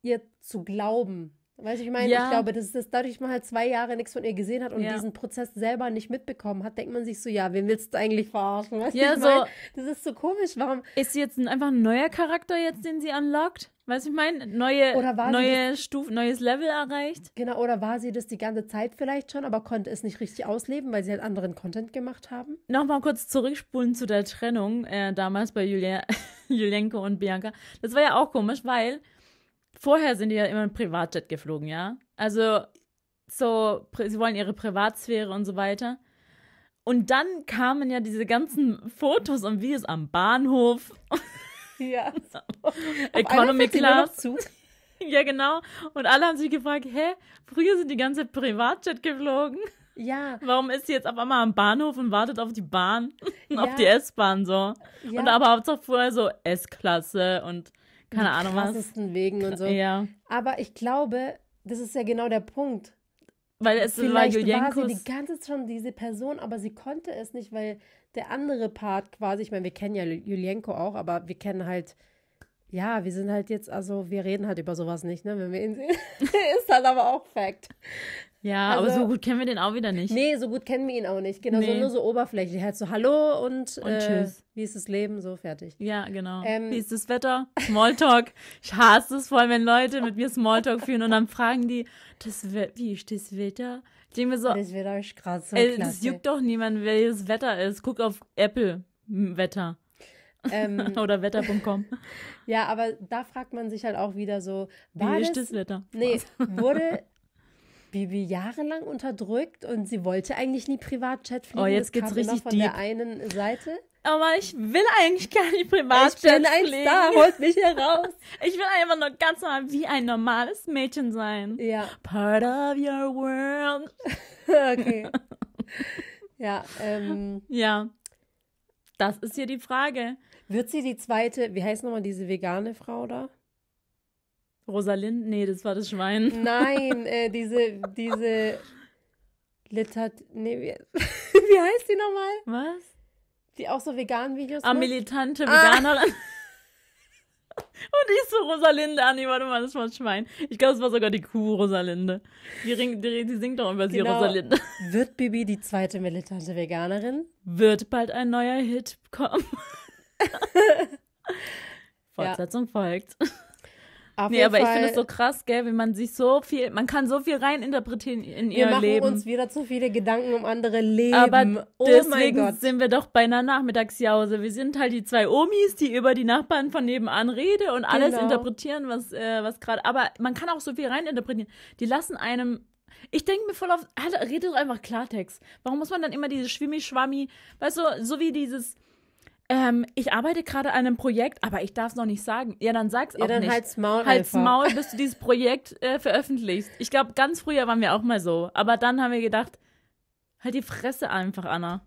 S1: ihr zu glauben. Weißt du, ich meine, ja. ich glaube, das ist dadurch man halt zwei Jahre nichts von ihr gesehen hat und ja. diesen Prozess selber nicht mitbekommen hat, denkt man sich so, ja, wen willst du eigentlich verarschen? Weißt ja, ich mein? Das ist so komisch. Warum? Ist sie jetzt einfach ein neuer Charakter jetzt, den sie unlockt? Weißt du, ich meine, neue, neue das, Stufe, neues Level erreicht. Genau, oder war sie das die ganze Zeit vielleicht schon, aber konnte es nicht richtig ausleben, weil sie halt anderen Content gemacht haben?
S2: Nochmal kurz zurückspulen zu der Trennung äh, damals bei Julia, Julienko und Bianca. Das war ja auch komisch, weil vorher sind die ja immer im Privatjet geflogen, ja? Also, so, sie wollen ihre Privatsphäre und so weiter. Und dann kamen ja diese ganzen Fotos und Videos am Bahnhof. Ja. Economy Class. Ja, genau. Und alle haben sich gefragt, hä, früher sind die ganze Privatjet geflogen. Ja. Warum ist sie jetzt auf einmal am Bahnhof und wartet auf die Bahn, ja. auf die S-Bahn so? Ja. Und aber auch vorher so S-Klasse und keine Ahnung was. krassesten Wegen und so. Ja.
S1: Aber ich glaube, das ist ja genau der Punkt. Weil es Vielleicht war, Julienkus war sie die ganze Zeit schon diese Person, aber sie konnte es nicht, weil der andere Part quasi, ich meine, wir kennen ja Julienko auch, aber wir kennen halt, ja, wir sind halt jetzt, also wir reden halt über sowas nicht, ne, wenn wir ihn sehen. ist halt aber auch Fact. Ja, also, aber so gut kennen wir den auch wieder nicht. Nee, so gut kennen wir ihn auch nicht. Genau, nee. so nur so oberflächlich. Halt so Hallo und, und äh, Tschüss. Wie ist das Leben? So fertig. Ja, genau. Ähm, wie ist das
S2: Wetter? Smalltalk. ich hasse es vor allem, wenn Leute mit mir Smalltalk führen und dann fragen die, das, wie ist das Wetter? Ich denke mir so, das Wetter ist gerade so ey, Das juckt doch niemand, welches Wetter ist. Guck auf Apple hm, Wetter. Ähm, Oder wetter.com.
S1: Ja, aber da fragt man sich halt auch wieder so, war wie ist das, das Wetter? Nee, wurde Bibi jahrelang unterdrückt und sie wollte eigentlich nie Privatchat fliegen. Oh, jetzt das geht's richtig von deep. der einen Seite. Aber ich will eigentlich gar nicht Privatchat fliegen. Ich bin ein fliegen. Star, holt
S2: mich hier raus. ich will einfach nur ganz normal wie ein normales Mädchen sein. Ja. Part of your world. okay. ja, ähm. Ja. Das ist hier die Frage. Wird sie die zweite, wie heißt nochmal
S1: diese vegane Frau da? Rosalind? Nee, das war das Schwein. Nein, äh, diese, diese Litat. Nee, wie, wie heißt die nochmal? Was? Die auch so Vegan-Videos Ah, macht? militante ah. Veganerin.
S2: Ah. Und ich so Rosalinde, Anni, warte mal, das war ein Schwein. Ich glaube, es war sogar die Kuh Rosalinde. Die, ring, die, die singt doch über sie, genau. Rosalinde.
S1: Wird Bibi die zweite militante Veganerin?
S2: Wird bald ein neuer Hit kommen? Fortsetzung folgt. Auf nee, aber Fall. ich finde es so krass, gell, wie man sich so viel, man kann so viel reininterpretieren in ihr Leben. Wir machen uns
S1: wieder zu viele Gedanken um andere Leben. Aber oh deswegen sind
S2: wir doch bei einer Nachmittagsjause. Wir sind halt die zwei Omis, die über die Nachbarn von nebenan reden und alles genau. interpretieren, was, äh, was gerade. Aber man kann auch so viel reininterpretieren. Die lassen einem ich denke mir voll auf, halt, redet doch einfach Klartext. Warum muss man dann immer dieses Schwimmi-Schwammi, weißt du, so wie dieses, ähm, ich arbeite gerade an einem Projekt, aber ich darf es noch nicht sagen. Ja, dann sag's ja, auch dann nicht. Halt's Maul, halt's Maul, bis du dieses Projekt äh, veröffentlichst. Ich glaube, ganz früher waren wir auch mal so. Aber dann haben wir gedacht, halt die Fresse einfach, Anna.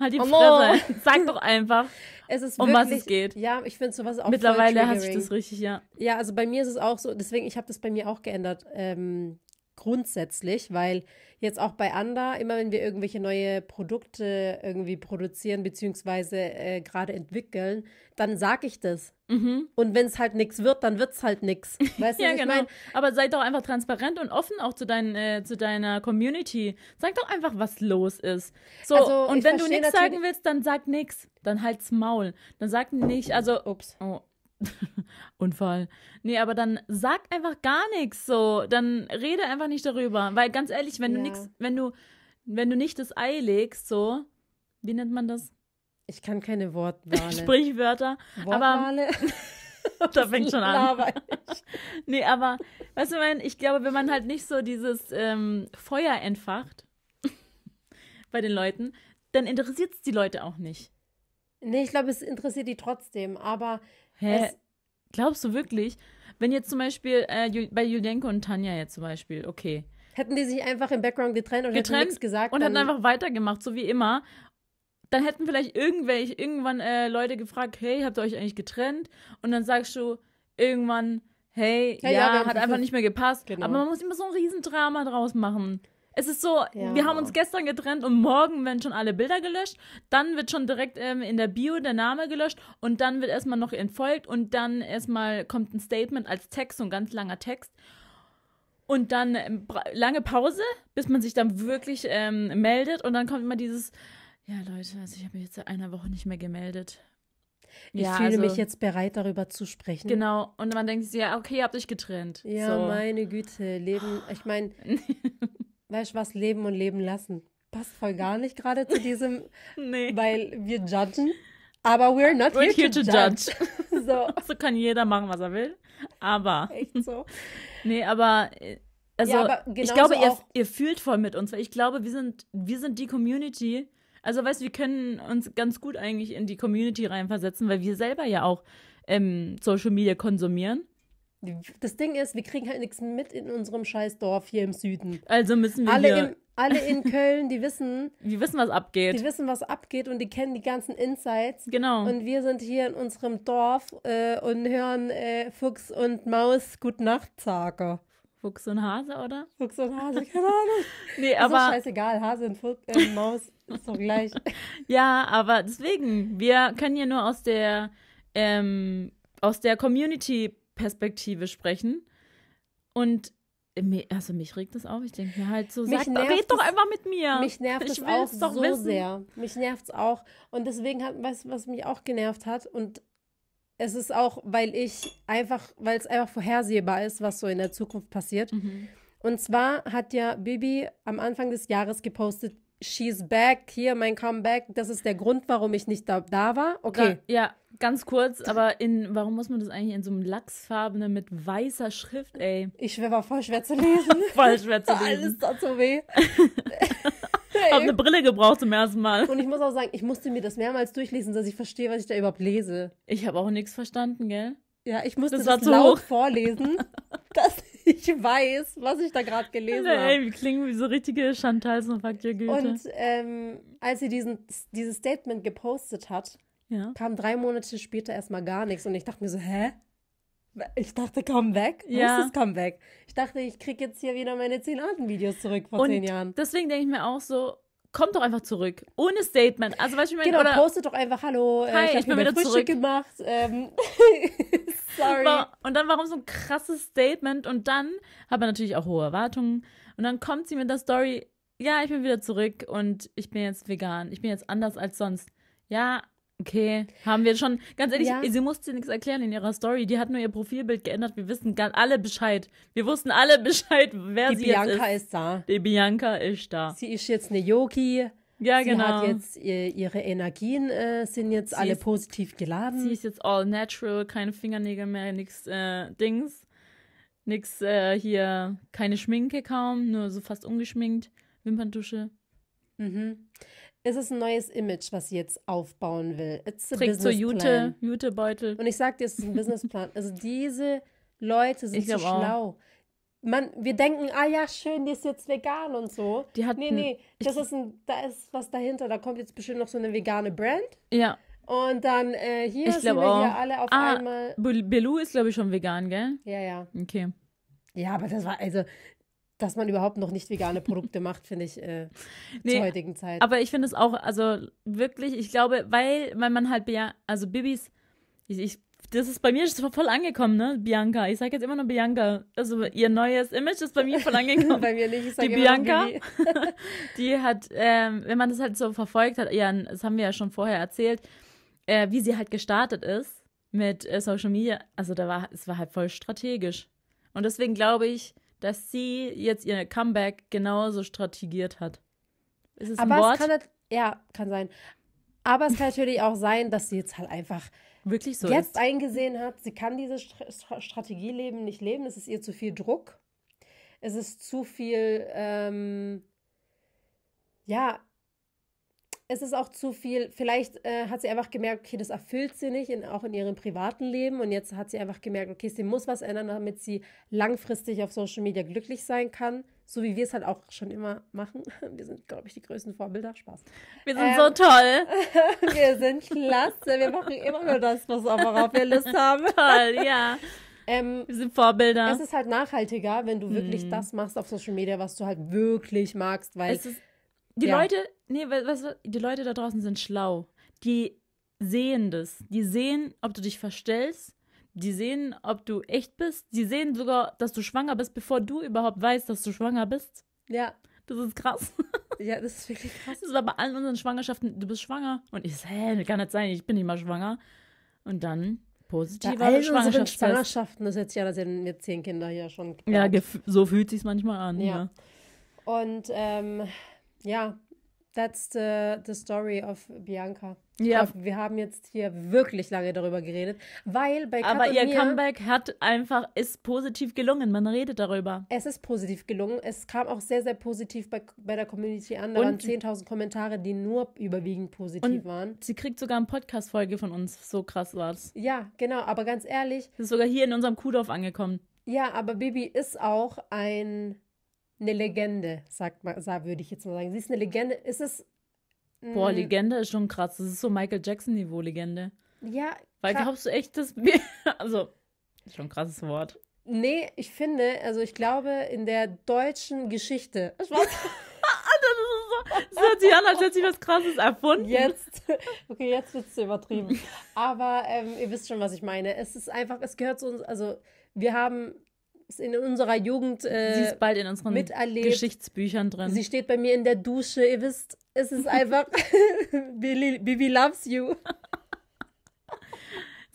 S2: Halt die oh Fresse. Sag doch einfach,
S1: es ist um wirklich, was es geht. Ja, ich finde sowas auch Mittlerweile hat sich das richtig, ja. Ja, also bei mir ist es auch so, deswegen, ich habe das bei mir auch geändert. Ähm, grundsätzlich, weil jetzt auch bei Anda, immer wenn wir irgendwelche neue Produkte irgendwie produzieren, bzw. äh, gerade entwickeln, dann sage ich das. Mhm. Und wenn es halt nichts wird, dann wird es halt nichts. Weißt du, ja, was ich genau. meine?
S2: Aber sei doch einfach transparent und offen auch zu, dein, äh, zu deiner Community. Sag doch einfach, was los ist. So, also, und wenn du nichts sagen willst, dann sag nichts. Dann halt's Maul. Dann sag nicht, also. Ups. Oh, Unfall. Nee, aber dann sag einfach gar nichts so. Dann rede einfach nicht darüber. Weil ganz ehrlich, wenn du nichts, wenn du, wenn du nicht das Ei legst, so,
S1: wie nennt man das? Ich kann keine Wortwahl. Sprichwörter. Wortwale. Aber, da fängt schon an.
S2: nee, aber, weißt du, mein, ich glaube, wenn man halt nicht so dieses ähm, Feuer entfacht bei den Leuten, dann interessiert es die Leute auch nicht.
S1: Nee, ich glaube, es interessiert die trotzdem. Aber Hä? Es
S2: Glaubst du wirklich? Wenn jetzt zum Beispiel äh, bei Julienko und Tanja jetzt zum Beispiel, okay.
S1: Hätten die sich einfach im Background getrennt oder getrennt hätten nichts gesagt. Und hätten einfach
S2: weitergemacht, so wie immer. Dann hätten vielleicht irgendwelche, irgendwann äh, Leute gefragt, hey, habt ihr euch eigentlich getrennt? Und dann sagst du irgendwann, hey, hey ja, ja hat einfach nicht mehr gepasst. Genau. Aber man muss immer so ein Riesendrama draus machen. Es ist so, ja. wir haben uns gestern getrennt und morgen werden schon alle Bilder gelöscht. Dann wird schon direkt ähm, in der Bio der Name gelöscht und dann wird erstmal noch entfolgt und dann erstmal kommt ein Statement als Text, so ein ganz langer Text. Und dann ähm, lange Pause, bis man sich dann wirklich ähm, meldet und dann kommt immer dieses, ja Leute, also ich habe mich jetzt seit einer Woche nicht mehr gemeldet. Ich ja, fühle also, mich jetzt
S1: bereit, darüber zu sprechen. Genau. Und man denkt sich, ja, okay, ihr habt euch getrennt. Ja, so. meine Güte, Leben. Ich meine, weißt du was, leben und leben lassen. Passt voll gar nicht gerade zu diesem, nee. weil wir judgen. Aber we're not we're here, here, to, to judge. judge. so. so
S2: kann jeder machen, was er will. Aber. Echt so? Nee, aber äh, also ja, ich glaube, ihr, ihr, fühlt voll mit uns, weil ich glaube, wir sind, wir sind die Community. Also weißt du, wir können uns ganz gut eigentlich in die Community reinversetzen, weil wir selber ja auch ähm, Social Media konsumieren
S1: das Ding ist, wir kriegen halt nichts mit in unserem scheiß Dorf hier im Süden. Also müssen wir alle in, alle in Köln, die wissen,
S2: die wissen, was abgeht. Die
S1: wissen, was abgeht und die kennen die ganzen Insights. Genau. Und wir sind hier in unserem Dorf äh, und hören äh, Fuchs und Maus Gut Nacht Zager. Fuchs und Hase, oder? Fuchs und Hase, keine Ahnung. nee, aber ist doch scheißegal, Hase und Fuchs, äh, Maus ist doch gleich.
S2: ja, aber deswegen, wir können hier nur aus der ähm, aus der Community Perspektive sprechen. Und also mich regt das auf. Ich denke mir halt so, sag, red doch einfach mit mir. Mich nervt ich es auch es so wissen. sehr.
S1: Mich nervt es auch. Und deswegen hat, was, was mich auch genervt hat und es ist auch, weil ich einfach, weil es einfach vorhersehbar ist, was so in der Zukunft passiert. Mhm. Und zwar hat ja Bibi am Anfang des Jahres gepostet, she's back, hier mein Comeback, das ist der Grund, warum ich nicht da, da war. Okay. Ja, ja, ganz kurz, aber in, warum muss man
S2: das eigentlich in so einem lachsfarbenen mit weißer Schrift, ey? Ich war voll schwer zu lesen. voll schwer zu lesen. Alles
S1: tat so weh. Ich habe eine Brille gebraucht zum ersten Mal. Und ich muss auch sagen, ich musste mir das mehrmals durchlesen, dass ich verstehe, was ich da überhaupt lese. Ich habe auch nichts verstanden, gell? Ja, ich musste das, das laut hoch. vorlesen. Das ich weiß, was ich da gerade gelesen habe. Ey, wir
S2: klingen wie so richtige Chantals und Fuck Your Goethe. Und
S1: ähm, als sie diesen, dieses Statement gepostet hat, ja. kam drei Monate später erstmal gar nichts. Und ich dachte mir so, hä? Ich dachte, komm weg. Ja. Was ist komm weg? Ich dachte, ich kriege jetzt hier wieder meine 10 Arten Videos zurück vor und zehn Jahren. Deswegen denke ich mir auch so, kommt doch einfach zurück. Ohne Statement.
S2: Also, weißt du, ich meine, genau, oder, postet
S1: doch einfach, hallo, äh, hi, ich, ich bin wieder Frühstück zurück. gemacht. Ähm,
S2: sorry. Und dann warum so ein krasses Statement? Und dann hat man natürlich auch hohe Erwartungen. Und dann kommt sie mit der Story, ja, ich bin wieder zurück und ich bin jetzt vegan. Ich bin jetzt anders als sonst. Ja, Okay, haben wir schon. Ganz ehrlich, ja. sie musste nichts erklären in ihrer Story. Die hat nur ihr Profilbild geändert. Wir wissen alle Bescheid. Wir wussten alle Bescheid, wer Die sie Bianca jetzt ist. Die Bianca ist da. Die Bianca ist da. Sie ist jetzt eine Yogi. Ja, sie genau. Hat jetzt
S1: ihre Energien äh, sind jetzt sie alle ist, positiv geladen. Sie ist
S2: jetzt all natural, keine Fingernägel mehr, nichts äh, Dings, nix äh, hier, keine Schminke kaum, nur so fast ungeschminkt, Wimperntusche.
S1: Mhm es ist ein neues Image, was sie jetzt aufbauen will. It's a Trägt so Jute, Jutebeutel. Und ich sag dir, es ist ein Businessplan. Also diese Leute sind so schlau. Auch. Man, wir denken, ah ja, schön, die ist jetzt vegan und so. Die hat nee, nee, das ist ein, da ist was dahinter. Da kommt jetzt bestimmt noch so eine vegane Brand. Ja. Und dann äh, hier ich sind wir auch. hier alle auf ah, einmal. Belou ist, glaube ich, schon vegan, gell? Ja, ja. Okay. Ja, aber das war, also, dass man überhaupt noch nicht vegane Produkte macht, finde ich äh, nee, zur heutigen Zeit. Aber
S2: ich finde es auch, also wirklich, ich glaube, weil, weil man halt, also Bibis, ich, ich, das ist bei mir ist voll angekommen, ne, Bianca. Ich sage jetzt immer noch Bianca. Also ihr neues Image ist bei mir voll angekommen. bei mir nicht, ich sage Die Bianca, die hat, ähm, wenn man das halt so verfolgt hat, ja, das haben wir ja schon vorher erzählt, äh, wie sie halt gestartet ist mit äh, Social Media. Also da war, es war halt voll strategisch. Und deswegen glaube ich, dass sie jetzt ihr Comeback genauso strategiert hat. Ist es Aber ein Wort? Es kann,
S1: ja, kann sein. Aber es kann natürlich auch sein, dass sie jetzt halt einfach wirklich so jetzt ist. eingesehen hat, sie kann dieses St Strategie nicht leben. Es ist ihr zu viel Druck. Es ist zu viel, ähm, ja, es ist auch zu viel. Vielleicht äh, hat sie einfach gemerkt, okay, das erfüllt sie nicht, in, auch in ihrem privaten Leben. Und jetzt hat sie einfach gemerkt, okay, sie muss was ändern, damit sie langfristig auf Social Media glücklich sein kann. So wie wir es halt auch schon immer machen. Wir sind, glaube ich, die größten Vorbilder. Spaß. Wir sind ähm, so toll. wir sind klasse. Wir machen immer nur das, was auch, worauf wir Lust haben. Toll, ja. Ähm, wir sind Vorbilder. Es ist halt nachhaltiger, wenn du wirklich hm. das machst auf Social Media, was du halt wirklich magst, weil die ja. Leute,
S2: nee, weißt du, die Leute da draußen sind schlau. Die sehen das. Die sehen, ob du dich verstellst. Die sehen, ob du echt bist. Die sehen sogar, dass du schwanger bist, bevor du überhaupt weißt, dass du schwanger bist. Ja. Das ist krass. Ja, das ist wirklich krass. Das war bei allen unseren Schwangerschaften, du bist schwanger. Und ich sage, hä, kann nicht sein, ich bin nicht mal schwanger. Und dann positiver da Schwangerschaftstest. Schwangerschaften,
S1: das jetzt ja, da sind wir zehn Kinder hier schon.
S2: Geplant. Ja, so fühlt sich manchmal an. Ja. ja.
S1: Und ähm, ja, that's the, the story of Bianca. Ja. Yep. wir haben jetzt hier wirklich lange darüber geredet, weil bei Kat Aber ihr mir, Comeback hat einfach, ist positiv gelungen. Man redet darüber. Es ist positiv gelungen. Es kam auch sehr, sehr positiv bei, bei der Community an. Da und, waren 10.000 Kommentare, die nur überwiegend
S2: positiv und waren. Sie kriegt sogar eine Podcast-Folge von uns. So krass war's. Ja,
S1: genau. Aber ganz ehrlich.
S2: Sie ist sogar hier in unserem Kuhdorf angekommen.
S1: Ja, aber Bibi ist auch ein eine Legende, sagt man, würde ich jetzt mal sagen. Sie ist eine Legende. Ist es. Boah, Legende
S2: ist schon krass. Das ist so Michael Jackson-Niveau Legende.
S1: Ja. Weil glaubst du echt, dass. also,
S2: schon ein krasses Wort.
S1: Nee, ich finde, also ich glaube, in der deutschen Geschichte. Ich weiß. Das hört sich an, als hätte ich was Krasses erfunden. Jetzt, okay, jetzt wird es übertrieben. Aber ähm, ihr wisst schon, was ich meine. Es ist einfach, es gehört zu uns, also wir haben ist in unserer Jugend äh, Sie ist äh, bald in unseren miterlebt. Geschichtsbüchern drin. Sie steht bei mir in der Dusche. Ihr wisst, es ist einfach
S2: Bibi, loves you.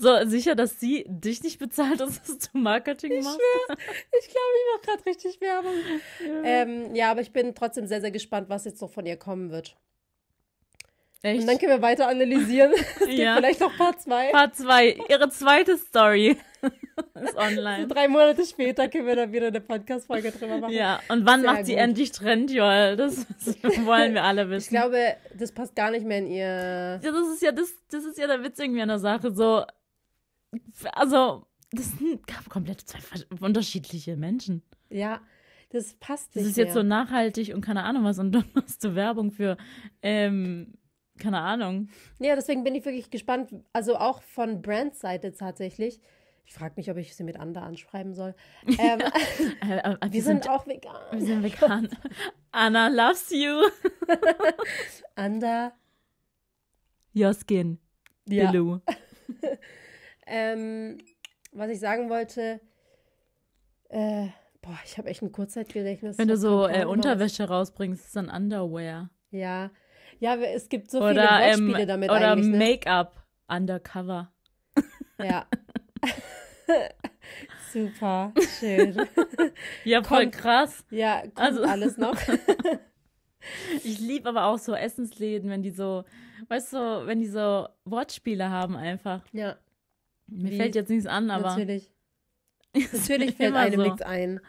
S2: So, sicher, dass sie dich nicht bezahlt, dass du zum Marketing ich machst? ich
S1: glaube, ich mache gerade richtig Werbung. Ja. Ähm, ja, aber ich bin trotzdem sehr, sehr gespannt, was jetzt noch von ihr kommen wird. Echt? Und dann können wir weiter analysieren. Es gibt ja. vielleicht noch Part 2. Part
S2: 2, ihre zweite Story
S1: ist online. So drei Monate später können wir dann wieder eine Podcast-Folge drüber machen. Ja, und wann Sehr macht sie endlich Trend, Joel? Das, das wollen wir alle wissen. Ich glaube, das passt gar nicht mehr in
S2: ihr... Ja, das ist ja, das, das ist ja der Witz irgendwie an der Sache. So, also, das sind komplett zwei unterschiedliche Menschen. Ja, das passt nicht. Das ist mehr. jetzt so nachhaltig und keine Ahnung was. Und dann machst du Werbung für ähm, keine
S1: Ahnung. Ja, deswegen bin ich wirklich gespannt. Also auch von Brands Seite tatsächlich. Ich frage mich, ob ich sie mit Ander anschreiben soll. Ähm, äh, äh, wir, wir sind, sind, auch vegan. Wir sind vegan. Anna loves you. Ander.
S2: Your skin. Ja. Blue.
S1: ähm, was ich sagen wollte, äh, boah, ich habe echt ein Kurzzeitgedächtnis. Wenn du so äh, Unterwäsche
S2: rausbringst, ist dann Underwear.
S1: Ja, ja, es gibt so oder, viele ähm, Wortspiele ähm, damit oder eigentlich. Oder ne?
S2: Make-up undercover.
S1: Ja. Super, schön. Ja, voll kommt, krass. Ja, kommt also. alles noch.
S2: Ich liebe aber auch so Essensläden, wenn die so, weißt du, wenn die so Wortspiele haben einfach. Ja. Mir Wie? fällt jetzt nichts an, aber. Natürlich. Natürlich fällt einem so. nichts ein.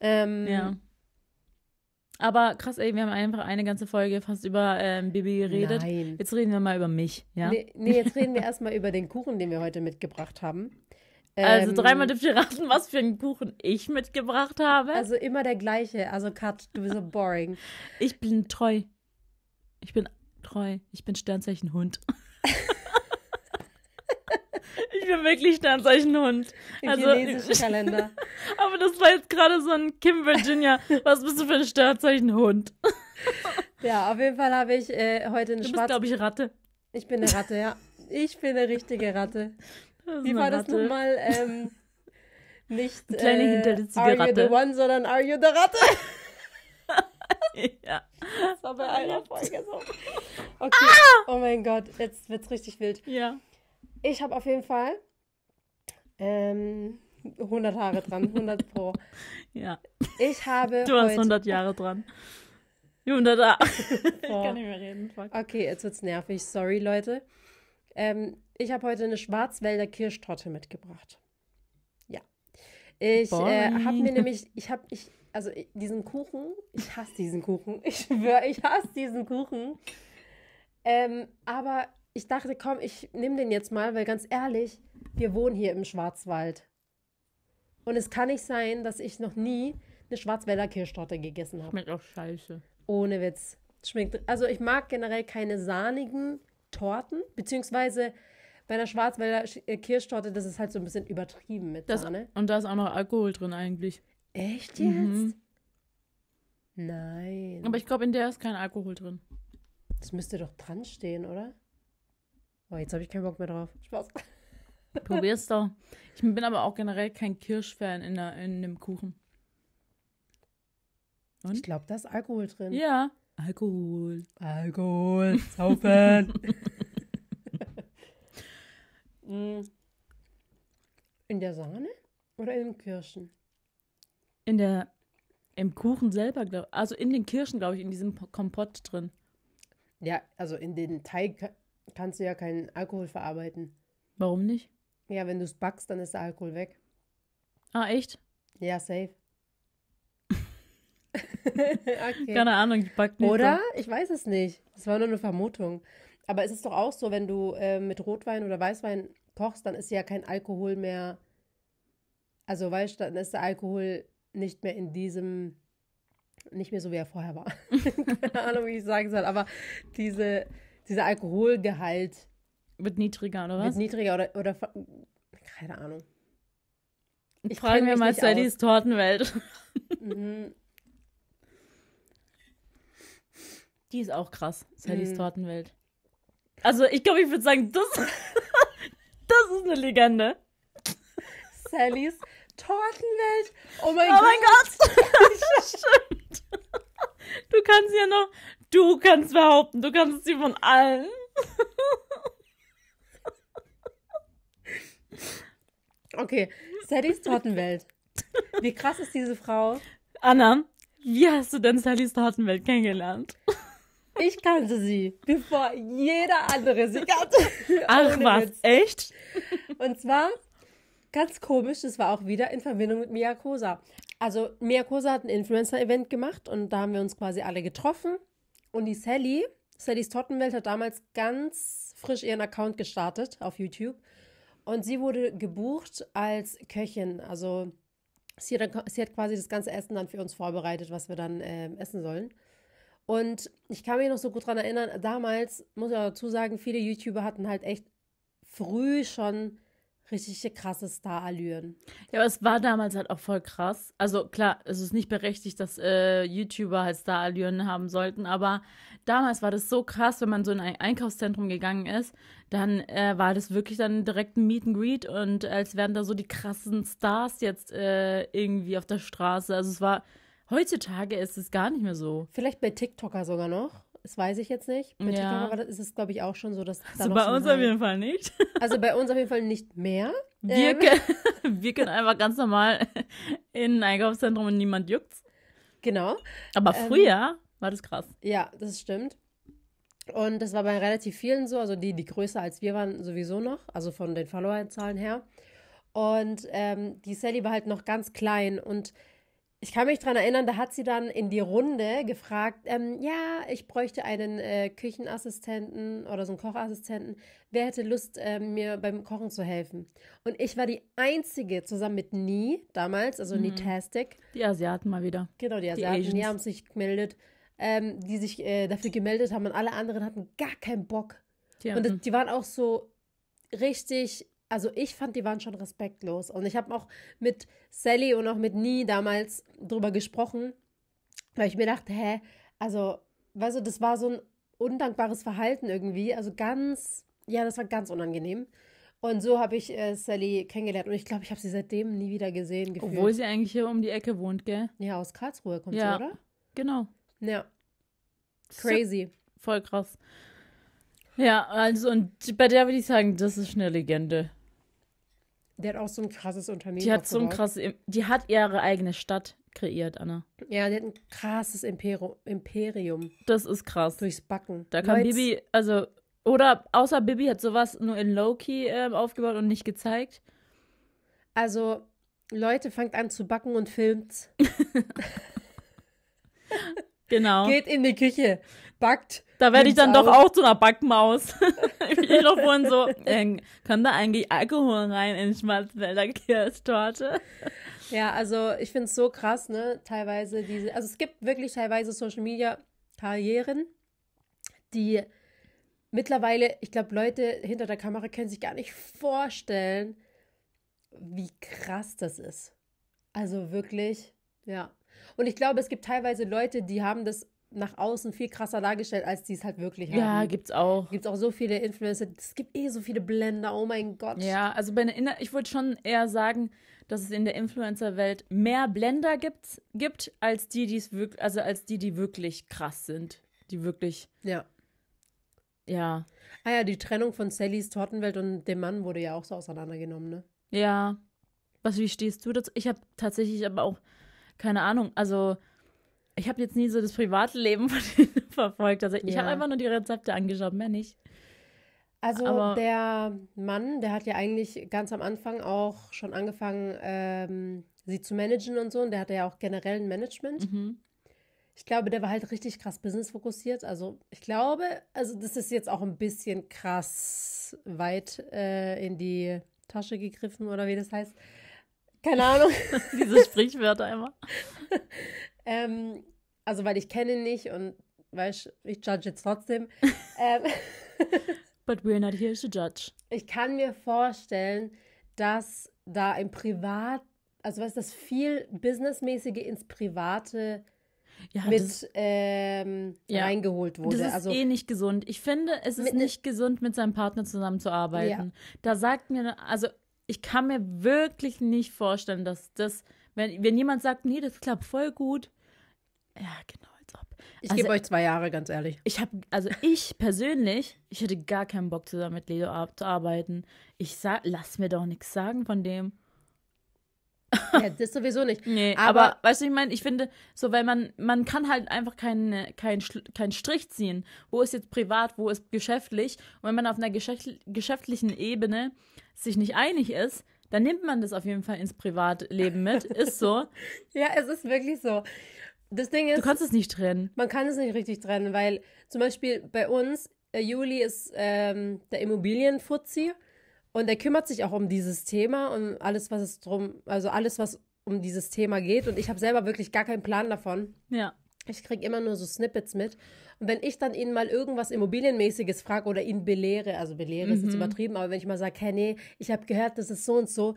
S1: Ähm, ja.
S2: Aber krass, ey, wir haben einfach eine ganze Folge fast über ähm, Bibi geredet. Nein.
S1: Jetzt reden wir mal über mich, ja? Nee, nee jetzt reden wir erstmal über den Kuchen, den wir heute mitgebracht haben. Also ähm, dreimal dürft ihr
S2: raten, was für einen Kuchen ich mitgebracht habe. Also immer der gleiche. Also Kat, du bist so boring. Ich bin treu. Ich bin treu. Ich bin Sternzeichen Hund. Ich bin wirklich da an solchen Im also, chinesischen Kalender. aber das war jetzt gerade so ein Kim Virginia. Was bist du für ein Sternzeichenhund?
S1: ja, auf jeden Fall habe ich äh, heute eine Du bist, glaube ich, Ratte. Ich bin eine Ratte, ja. Ich bin eine richtige Ratte. Wie war Ratte. das nochmal? Ähm, nicht eine kleine äh, hinterlistige Are Ratte. you the one, sondern Are you the Ratte?
S2: ja. Das war bei einer Folge so.
S1: Okay. Ah! Oh mein Gott, jetzt wird's richtig wild. Ja. Ich habe auf jeden Fall ähm, 100 Haare dran, 100 pro. ja. Ich habe. Du hast 100 Jahre dran. 100 Haare. ich kann nicht mehr reden. Fuck. Okay, jetzt wird's nervig. Sorry, Leute. Ähm, ich habe heute eine Schwarzwälder Kirschtorte mitgebracht. Ja. Ich äh, habe mir nämlich, ich habe, ich, also äh, diesen Kuchen, ich hasse diesen Kuchen. Ich schwöre, ich hasse diesen Kuchen. Ähm, aber ich dachte, komm, ich nehme den jetzt mal, weil ganz ehrlich, wir wohnen hier im Schwarzwald. Und es kann nicht sein, dass ich noch nie eine Schwarzwälder Kirschtorte gegessen habe. Schmeckt auch scheiße. Ohne Witz. Schmeckt. Also ich mag generell keine sahnigen Torten, beziehungsweise bei einer Schwarzwälder äh, Kirschtorte, das ist halt so ein bisschen übertrieben mit das, Sahne.
S2: Und da ist auch noch Alkohol drin eigentlich. Echt mhm. jetzt? Mhm.
S1: Nein. Aber ich glaube, in der ist kein Alkohol drin. Das müsste doch dran stehen, oder? Oh, jetzt habe ich keinen Bock mehr drauf. Spaß. Probier's doch.
S2: Ich bin aber auch generell kein Kirschfan in, der, in dem Kuchen.
S1: Und? Ich glaube, da ist Alkohol drin. Ja. Alkohol. Alkohol. Saufen. Mm. in der Sahne oder in den Kirschen?
S2: In der, im Kuchen selber,
S1: glaube Also in den Kirschen, glaube ich, in diesem Kompott drin. Ja, also in den Teig kannst du ja keinen Alkohol verarbeiten. Warum nicht? Ja, wenn du es backst, dann ist der Alkohol weg. Ah, echt? Ja, safe. okay. Keine Ahnung, ich back nicht. Oder? Doch. Ich weiß es nicht. Das war nur eine Vermutung. Aber es ist doch auch so, wenn du äh, mit Rotwein oder Weißwein kochst, dann ist ja kein Alkohol mehr. Also, weißt du, dann ist der Alkohol nicht mehr in diesem. Nicht mehr so, wie er vorher war. Keine Ahnung, wie ich sagen soll. Aber diese dieser Alkoholgehalt wird niedriger, oder was? Wird niedriger oder, oder keine Ahnung. Ich frage mir mal Sallys
S2: Tortenwelt. Mhm. Die ist auch krass, Sallys mhm. Tortenwelt. Also ich glaube, ich würde sagen, das, das ist eine Legende.
S1: Sallys Tortenwelt. Oh mein oh Gott. Mein Gott. das stimmt.
S2: Du kannst ja noch, Du kannst behaupten, du kannst sie von allen.
S1: okay, Sallys Tortenwelt.
S2: Wie krass ist diese Frau? Anna, wie hast du denn Sallys Tortenwelt kennengelernt?
S1: Ich kannte sie, bevor jeder andere sie kannte. Ach was, Witz. echt? Und zwar, ganz komisch, das war auch wieder in Verbindung mit Mia Kosa. Also Mia Kosa hat ein Influencer-Event gemacht und da haben wir uns quasi alle getroffen und die Sally, Sallys Tottenwelt, hat damals ganz frisch ihren Account gestartet auf YouTube. Und sie wurde gebucht als Köchin. Also sie hat, sie hat quasi das ganze Essen dann für uns vorbereitet, was wir dann äh, essen sollen. Und ich kann mich noch so gut daran erinnern, damals, muss ich auch dazu sagen, viele YouTuber hatten halt echt früh schon richtig krasse star Starallüren. Ja, aber es war damals halt auch voll krass. Also klar, es ist nicht berechtigt, dass
S2: äh, YouTuber halt star Starallüren haben sollten, aber damals war das so krass, wenn man so in ein Einkaufszentrum gegangen ist, dann äh, war das wirklich dann direkt ein Meet and Greet und äh, als wären da so die krassen Stars jetzt äh, irgendwie auf der Straße. Also es war, heutzutage
S1: ist es gar nicht mehr so. Vielleicht bei TikToker sogar noch. Das weiß ich jetzt nicht. Bei ja. TikTok ist es, glaube ich, auch schon so, dass. Da also bei uns auf jeden Fall nicht. Also bei uns auf jeden Fall nicht mehr. Wir, ähm.
S2: können, wir können einfach ganz normal in ein Einkaufszentrum und niemand juckt's. Genau.
S1: Aber ähm, früher ähm, war das krass. Ja, das stimmt. Und das war bei relativ vielen so, also die, die größer als wir waren, sowieso noch, also von den Followerzahlen her. Und ähm, die Sally war halt noch ganz klein und ich kann mich daran erinnern, da hat sie dann in die Runde gefragt, ähm, ja, ich bräuchte einen äh, Küchenassistenten oder so einen Kochassistenten. Wer hätte Lust, äh, mir beim Kochen zu helfen? Und ich war die Einzige, zusammen mit Nie damals, also mhm. Nietastic. Die Asiaten mal wieder. Genau, die Asiaten, die, die haben sich gemeldet, ähm, die sich äh, dafür gemeldet haben und alle anderen hatten gar keinen Bock. Die und das, die waren auch so richtig also ich fand, die waren schon respektlos. Und ich habe auch mit Sally und auch mit Nie damals drüber gesprochen, weil ich mir dachte, hä, also, weißt du, das war so ein undankbares Verhalten irgendwie. Also ganz, ja, das war ganz unangenehm. Und so habe ich äh, Sally kennengelernt. Und ich glaube, ich habe sie seitdem nie wieder gesehen. Gefühlt. Obwohl sie eigentlich hier um die Ecke wohnt, gell? Ja, aus Karlsruhe kommt ja, sie, oder? Genau. Ja.
S2: Crazy. So, voll krass. Ja, also und bei der würde ich sagen, das ist eine Legende.
S1: Die hat auch so ein krasses Unternehmen. Die hat so ein krasses,
S2: die hat ihre eigene Stadt kreiert, Anna.
S1: Ja, die hat ein krasses Imperium. Das ist krass. Durchs Backen. Da kann Leute. Bibi,
S2: also, oder außer Bibi hat sowas nur in Loki äh, aufgebaut und nicht gezeigt.
S1: Also, Leute, fangt an zu backen und filmt. genau. Geht in die Küche backt. Da werde ich dann auf. doch auch zu
S2: einer Backmaus. ich doch vorhin so, äh, kann da eigentlich Alkohol rein in Schwarzwälder
S1: Kirschtorte? Ja, also ich finde es so krass, ne? Teilweise diese, also es gibt wirklich teilweise Social Media Karrieren, die mittlerweile, ich glaube, Leute hinter der Kamera können sich gar nicht vorstellen, wie krass das ist. Also wirklich, ja. Und ich glaube, es gibt teilweise Leute, die haben das nach außen viel krasser dargestellt, als die es halt wirklich haben. Ja, gibt's auch. Gibt's auch so viele Influencer. Es gibt eh so viele Blender. Oh mein Gott. Ja, also bei einer, ich würde schon eher
S2: sagen, dass es in der Influencer-Welt mehr Blender gibt, gibt als die, die es wirklich, also als die, die wirklich krass sind, die wirklich. Ja. Ja.
S1: Ah ja, die Trennung von Sallys Tortenwelt und dem Mann wurde ja auch so auseinandergenommen, ne? Ja.
S2: Was, wie stehst du dazu? Ich habe tatsächlich aber auch keine Ahnung. Also ich habe jetzt nie so das Privatleben von denen verfolgt. Also ich ja. habe einfach nur die Rezepte angeschaut, mehr nicht.
S1: Also Aber der Mann, der hat ja eigentlich ganz am Anfang auch schon angefangen, ähm, sie zu managen und so. Und der hatte ja auch generell ein Management. Mhm. Ich glaube, der war halt richtig krass businessfokussiert. Also ich glaube, also das ist jetzt auch ein bisschen krass weit äh, in die Tasche gegriffen oder wie das heißt. Keine Ahnung. Diese Sprichwörter immer. Ähm, also, weil ich kenne ihn nicht und weißt, ich judge jetzt trotzdem. ähm, But we're not here to judge. Ich kann mir vorstellen, dass da im Privat, also was das viel Businessmäßige ins Private ja, mit das, ähm, ja. reingeholt wurde. Das ist also, eh nicht gesund. Ich finde, es ist ne
S2: nicht gesund, mit seinem Partner zusammenzuarbeiten. Ja. Da sagt mir, also ich kann mir wirklich nicht vorstellen, dass das wenn, wenn jemand sagt, nee, das klappt voll gut, ja, genau, als ob. Ich also, gebe euch zwei Jahre, ganz ehrlich. Ich habe, also ich persönlich, ich hätte gar keinen Bock zusammen mit Leo ab, zu arbeiten. Ich sag, lass mir doch nichts sagen von dem.
S1: Ja, das sowieso nicht. Nee, aber, aber
S2: weißt du, ich meine, ich finde, so, weil man, man kann halt einfach keinen kein, kein Strich ziehen. Wo ist jetzt privat, wo ist geschäftlich? Und wenn man auf einer geschäftlichen Ebene sich nicht einig ist, dann nimmt man
S1: das auf jeden Fall ins Privatleben mit. Ist so. ja, es ist wirklich so. Das Ding ist. Du kannst es nicht trennen. Man kann es nicht richtig trennen, weil zum Beispiel bei uns, äh, Juli ist ähm, der Immobilienfuzzi und er kümmert sich auch um dieses Thema und alles, was es drum, also alles, was um dieses Thema geht. Und ich habe selber wirklich gar keinen Plan davon. Ja. Ich kriege immer nur so Snippets mit. Und wenn ich dann ihnen mal irgendwas Immobilienmäßiges frage oder ihn belehre, also belehre mhm. ist jetzt mhm. übertrieben, aber wenn ich mal sage, hey, nee, ich habe gehört, das ist so und so,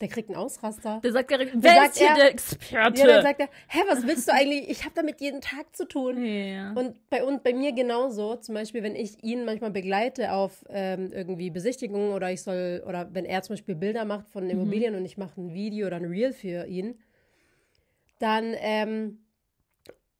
S1: der kriegt einen Ausraster. Der sagt direkt, wer ist hier der Experte? Ja, dann sagt er, hä, was willst du eigentlich? Ich habe damit jeden Tag zu tun. Yeah. Und bei uns, bei mir genauso. Zum Beispiel, wenn ich ihn manchmal begleite auf ähm, irgendwie Besichtigungen oder ich soll, oder wenn er zum Beispiel Bilder macht von mhm. Immobilien mhm. und ich mache ein Video oder ein Reel für ihn, dann, ähm,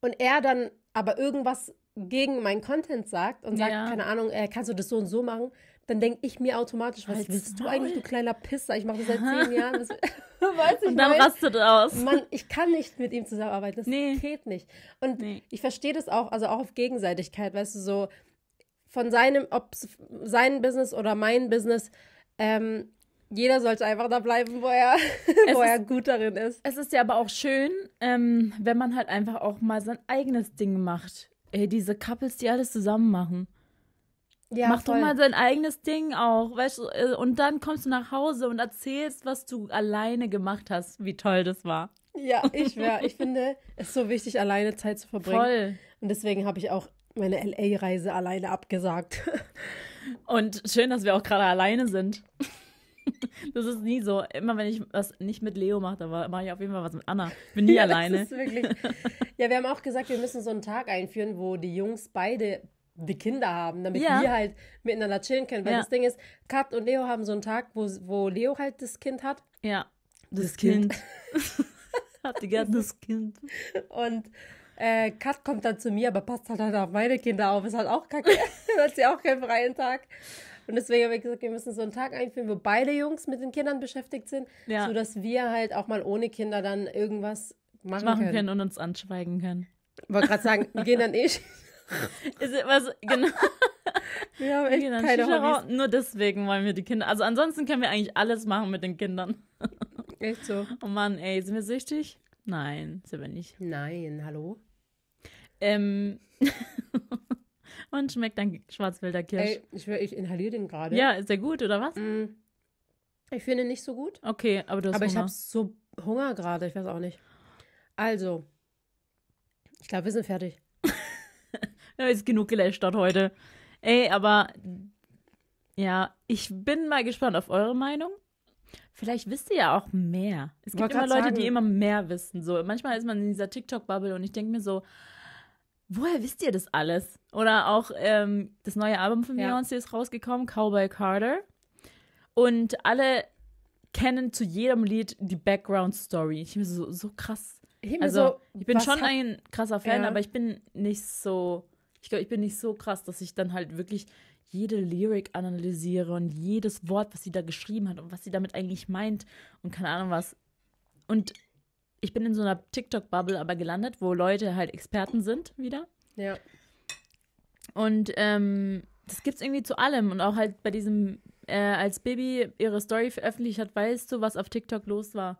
S1: und er dann aber irgendwas gegen meinen Content sagt und sagt, ja. keine Ahnung, äh, kannst du das so und so machen, dann denke ich mir automatisch, was Halt's willst Maul. du eigentlich, du kleiner Pisser? Ich mache das seit zehn Jahren. Was, was und dann mein, rastet aus. Mann, ich kann nicht mit ihm zusammenarbeiten. Das nee. geht nicht. Und nee. ich verstehe das auch, also auch auf Gegenseitigkeit, weißt du, so von seinem, ob sein Business oder mein Business, ähm, jeder sollte einfach da bleiben, wo er, wo er ist, gut darin ist. Es ist ja aber auch schön, ähm, wenn man halt einfach auch mal
S2: sein eigenes Ding macht. Ey, diese Couples, die alles zusammen machen. Ja, Mach voll. doch mal sein eigenes Ding auch, weißt du? Äh, und dann kommst du nach Hause und erzählst, was du alleine gemacht hast, wie toll das war.
S1: Ja, ich wäre, ich finde es so wichtig, alleine Zeit zu verbringen. Voll. Und deswegen habe ich auch meine LA-Reise alleine abgesagt. Und schön,
S2: dass wir auch gerade alleine
S1: sind. Das ist nie so. Immer wenn
S2: ich was nicht mit Leo mache, dann mache ich auf jeden Fall was mit Anna. Bin nie ja, alleine. Das ist
S1: wirklich. Ja, wir haben auch gesagt, wir müssen so einen Tag einführen, wo die Jungs beide die Kinder haben, damit ja. wir halt miteinander chillen können. Weil ja. das Ding ist, Kat und Leo haben so einen Tag, wo, wo Leo halt das Kind hat. Ja.
S2: Das, das Kind.
S1: kind. hat die gerne das Kind. Und äh, Kat kommt dann zu mir, aber passt halt, halt auf meine Kinder auf. Ist halt auch kacke. hat sie auch keinen freien Tag. Und deswegen habe ich gesagt, wir müssen so einen Tag einführen, wo beide Jungs mit den Kindern beschäftigt sind, ja. sodass wir halt auch mal ohne Kinder dann irgendwas machen, machen können. können und uns
S2: anschweigen
S1: können. Ich wollte gerade sagen, wir gehen dann eh. Ist was, genau. Wir haben echt wir keine
S2: Nur deswegen wollen wir die Kinder. Also ansonsten können wir eigentlich alles machen mit den Kindern. Echt so. Oh Mann, ey, sind wir süchtig? Nein, sind wir nicht. Nein, hallo? Ähm, und schmeckt dann Schwarzwälder Kirsch. Ey, ich,
S1: ich inhaliere den gerade. Ja, ist der gut oder was? Mm. ich finde ihn nicht so gut. Okay, aber du hast Aber Hunger. ich habe so Hunger gerade, ich weiß auch nicht. Also, ich glaube, wir sind fertig.
S2: ja, ist genug gelästert heute. Ey, aber ja, ich bin mal gespannt auf eure Meinung. Vielleicht wisst ihr ja auch mehr. Es gibt immer Leute, sagen. die immer mehr wissen. So, manchmal ist man in dieser TikTok-Bubble und ich denke mir so, woher wisst ihr das alles? Oder auch ähm, das neue Album von ja. Beyoncé ist rausgekommen, Cowboy Carter. Und alle kennen zu jedem Lied die Background Story. Ich bin so, so krass. Ich also, so, ich bin schon ein krasser Fan, ja. aber ich bin nicht so, ich glaube, ich bin nicht so krass, dass ich dann halt wirklich jede Lyric analysiere und jedes Wort, was sie da geschrieben hat und was sie damit eigentlich meint und keine Ahnung was. Und ich bin in so einer TikTok-Bubble aber gelandet, wo Leute halt Experten sind wieder. Ja. Und ähm, das es irgendwie zu allem. Und auch halt bei diesem, äh, als Baby ihre Story veröffentlicht hat, weißt du, was auf TikTok los war.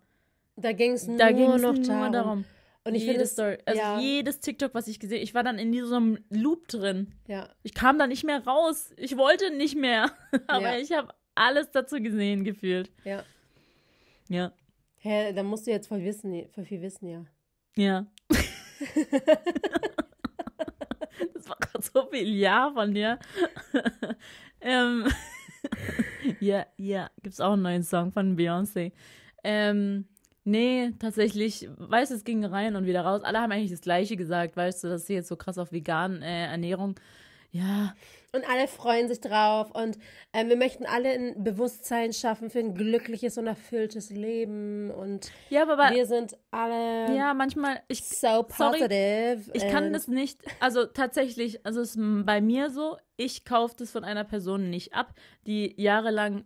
S2: Da ging es nur, da ging's noch nur darum. darum. Und ich jedes, finde, also ja. jedes TikTok, was ich gesehen, ich war dann in diesem Loop drin. Ja. Ich kam da nicht mehr raus. Ich wollte nicht mehr, aber ja. ich habe alles dazu gesehen gefühlt. Ja. Ja.
S1: Hä, hey, da musst du jetzt voll wissen, voll viel wissen, ja. Ja. das
S2: war gerade so viel Ja von dir. ähm, ja, ja, es auch einen neuen Song von Beyoncé. Ähm, nee, tatsächlich, weißt du, es ging rein und wieder raus. Alle haben eigentlich das Gleiche gesagt, weißt du, dass sie jetzt so krass auf vegan äh, Ernährung. Ja,
S1: und alle freuen sich drauf. Und ähm, wir möchten alle ein Bewusstsein schaffen für ein glückliches und erfülltes Leben. Und
S2: ja, aber, wir sind alle. Ja, manchmal. Ich, so positive. Sorry, ich kann das nicht. Also tatsächlich, also es ist bei mir so, ich kaufe das von einer Person nicht ab, die jahrelang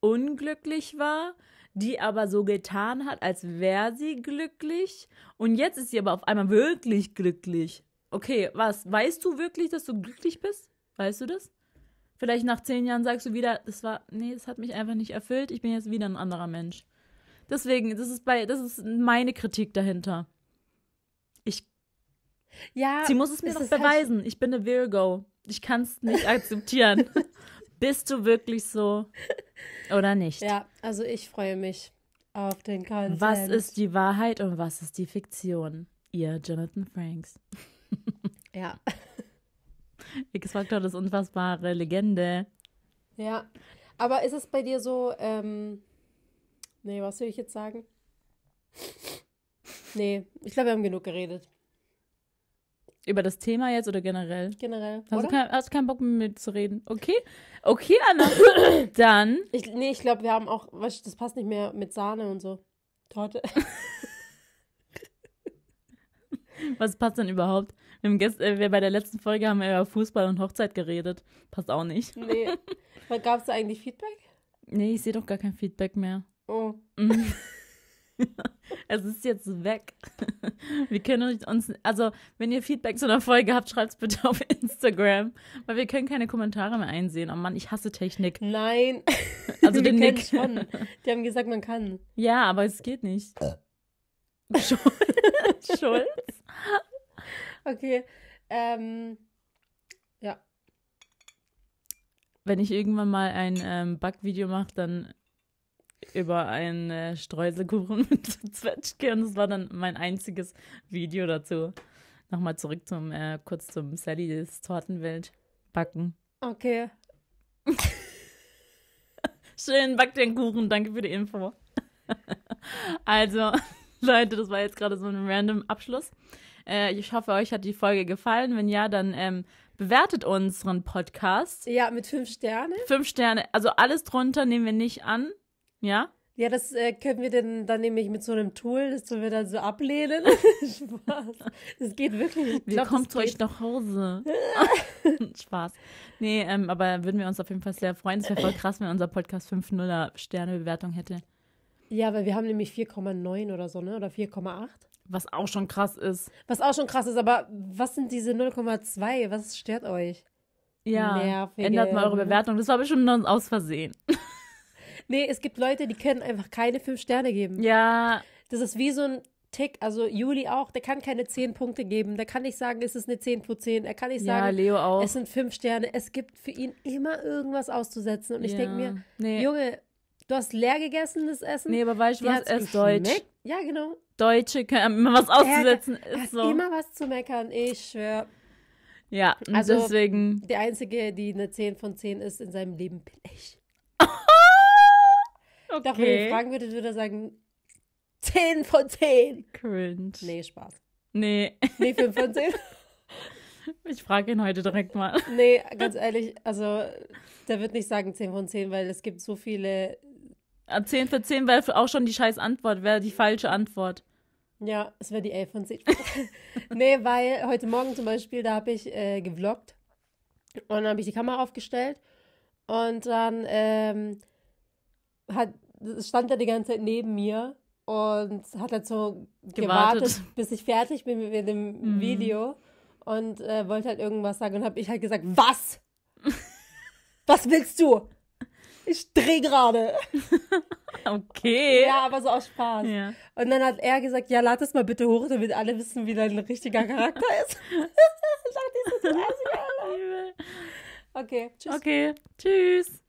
S2: unglücklich war die aber so getan hat, als wäre sie glücklich. Und jetzt ist sie aber auf einmal wirklich glücklich. Okay, was? Weißt du wirklich, dass du glücklich bist? Weißt du das? Vielleicht nach zehn Jahren sagst du wieder, das war, nee, das hat mich einfach nicht erfüllt, ich bin jetzt wieder ein anderer Mensch. Deswegen, das ist bei, das ist meine Kritik dahinter. Ich. Ja. Sie muss es mir noch halt beweisen. Halt ich bin eine Virgo. Ich kann es nicht akzeptieren. Bist du wirklich so oder nicht?
S1: Ja, also ich freue mich auf den Content. Was ist
S2: die Wahrheit und was ist die Fiktion? Ihr Jonathan Franks. ja. x factor ist unfassbare Legende.
S1: Ja, aber ist es bei dir so, ähm, nee, was will ich jetzt sagen? Nee, ich glaube, wir haben genug geredet.
S2: Über das Thema jetzt oder generell?
S1: Generell. Hast, oder? Du, kein,
S2: hast du keinen Bock mehr mitzureden? Okay.
S1: Okay, Anna. Dann. Ich, nee, ich glaube, wir haben auch. Was, das passt nicht mehr mit Sahne und so. Torte. was passt
S2: denn überhaupt? Äh, wir bei der letzten Folge haben wir über Fußball und Hochzeit geredet. Passt auch nicht. Nee. Gab es da eigentlich Feedback? Nee, ich sehe doch gar kein Feedback mehr. Oh. Mhm. es ist jetzt weg. Wir können uns, also wenn ihr Feedback zu einer Folge habt, schreibt es bitte auf Instagram, weil wir können keine Kommentare mehr einsehen. Oh Mann, ich hasse Technik. Nein. Also den Nick. Schon.
S1: Die haben gesagt, man kann.
S2: Ja, aber es geht nicht. Äh. Schulz?
S1: Schulz? Okay. Ähm, ja.
S2: Wenn ich irgendwann mal ein ähm, Backvideo mache, dann über einen äh, Streuselkuchen mit Und Das war dann mein einziges Video dazu. Nochmal zurück zum, äh, kurz zum Sallys Tortenwelt backen. Okay. Schön, back den Kuchen. Danke für die Info. also, Leute, das war jetzt gerade so ein random Abschluss. Äh, ich hoffe, euch hat die Folge gefallen. Wenn ja, dann ähm, bewertet unseren Podcast. Ja, mit fünf Sterne. Fünf Sterne. Also alles drunter nehmen wir nicht an. Ja?
S1: Ja, das äh, können wir denn dann nämlich mit so einem Tool, das wir dann so ablehnen. Spaß. Das geht wirklich nicht. Wie kommt zu euch
S2: nach Hause? Spaß. Nee, ähm, aber würden wir uns auf jeden Fall sehr freuen. Es wäre voll krass, wenn unser Podcast 5-0er Sterne-Bewertung hätte.
S1: Ja, weil wir haben nämlich 4,9 oder so, ne? Oder 4,8. Was auch schon krass ist. Was auch schon krass ist, aber was sind diese 0,2? Was stört euch? Ja, Nervige. ändert mal eure Bewertung.
S2: Das war bestimmt dann aus Versehen.
S1: nee, es gibt Leute, die können einfach keine fünf Sterne geben. Ja. Das ist wie so ein Tick, also Juli auch, der kann keine zehn Punkte geben. Der kann nicht sagen, es ist eine 10 von 10. Er kann nicht ja, sagen, Leo auch. es sind fünf Sterne. Es gibt für ihn immer irgendwas auszusetzen. Und ich ja. denke mir, nee. Junge, Du hast leer gegessen, das Essen. Nee, aber weißt du was? Es ist deutsch. Ja, genau.
S2: Deutsche können immer was auszusetzen. Er ist so. immer
S1: was zu meckern, ich schwör.
S2: Ja, also deswegen.
S1: Die einzige, die eine 10 von 10 ist in seinem Leben, bin ich. okay. Doch, wenn ich fragen würde, würde er sagen: 10 von 10. Cringe. Nee, Spaß. Nee. Nee, 5 von 10.
S2: Ich frage ihn heute direkt mal.
S1: Nee, ganz ehrlich, also der wird nicht sagen 10 von 10, weil es gibt so viele 10 für 10 wäre auch schon die scheiß Antwort, wäre die falsche Antwort. Ja, es wäre die 11 von 10. nee, weil heute Morgen zum Beispiel, da habe ich äh, gevloggt und dann habe ich die Kamera aufgestellt und dann ähm, hat, stand er die ganze Zeit neben mir und hat halt so gewartet, gewartet bis ich fertig bin mit, mit dem mhm. Video und äh, wollte halt irgendwas sagen und habe ich halt gesagt, was? was willst du? ich drehe gerade. Okay. Ja, aber so aus Spaß. Ja. Und dann hat er gesagt, ja, lad es mal bitte hoch, damit alle wissen, wie dein richtiger Charakter ist. ich dachte, das ist das Okay, tschüss. Okay, tschüss.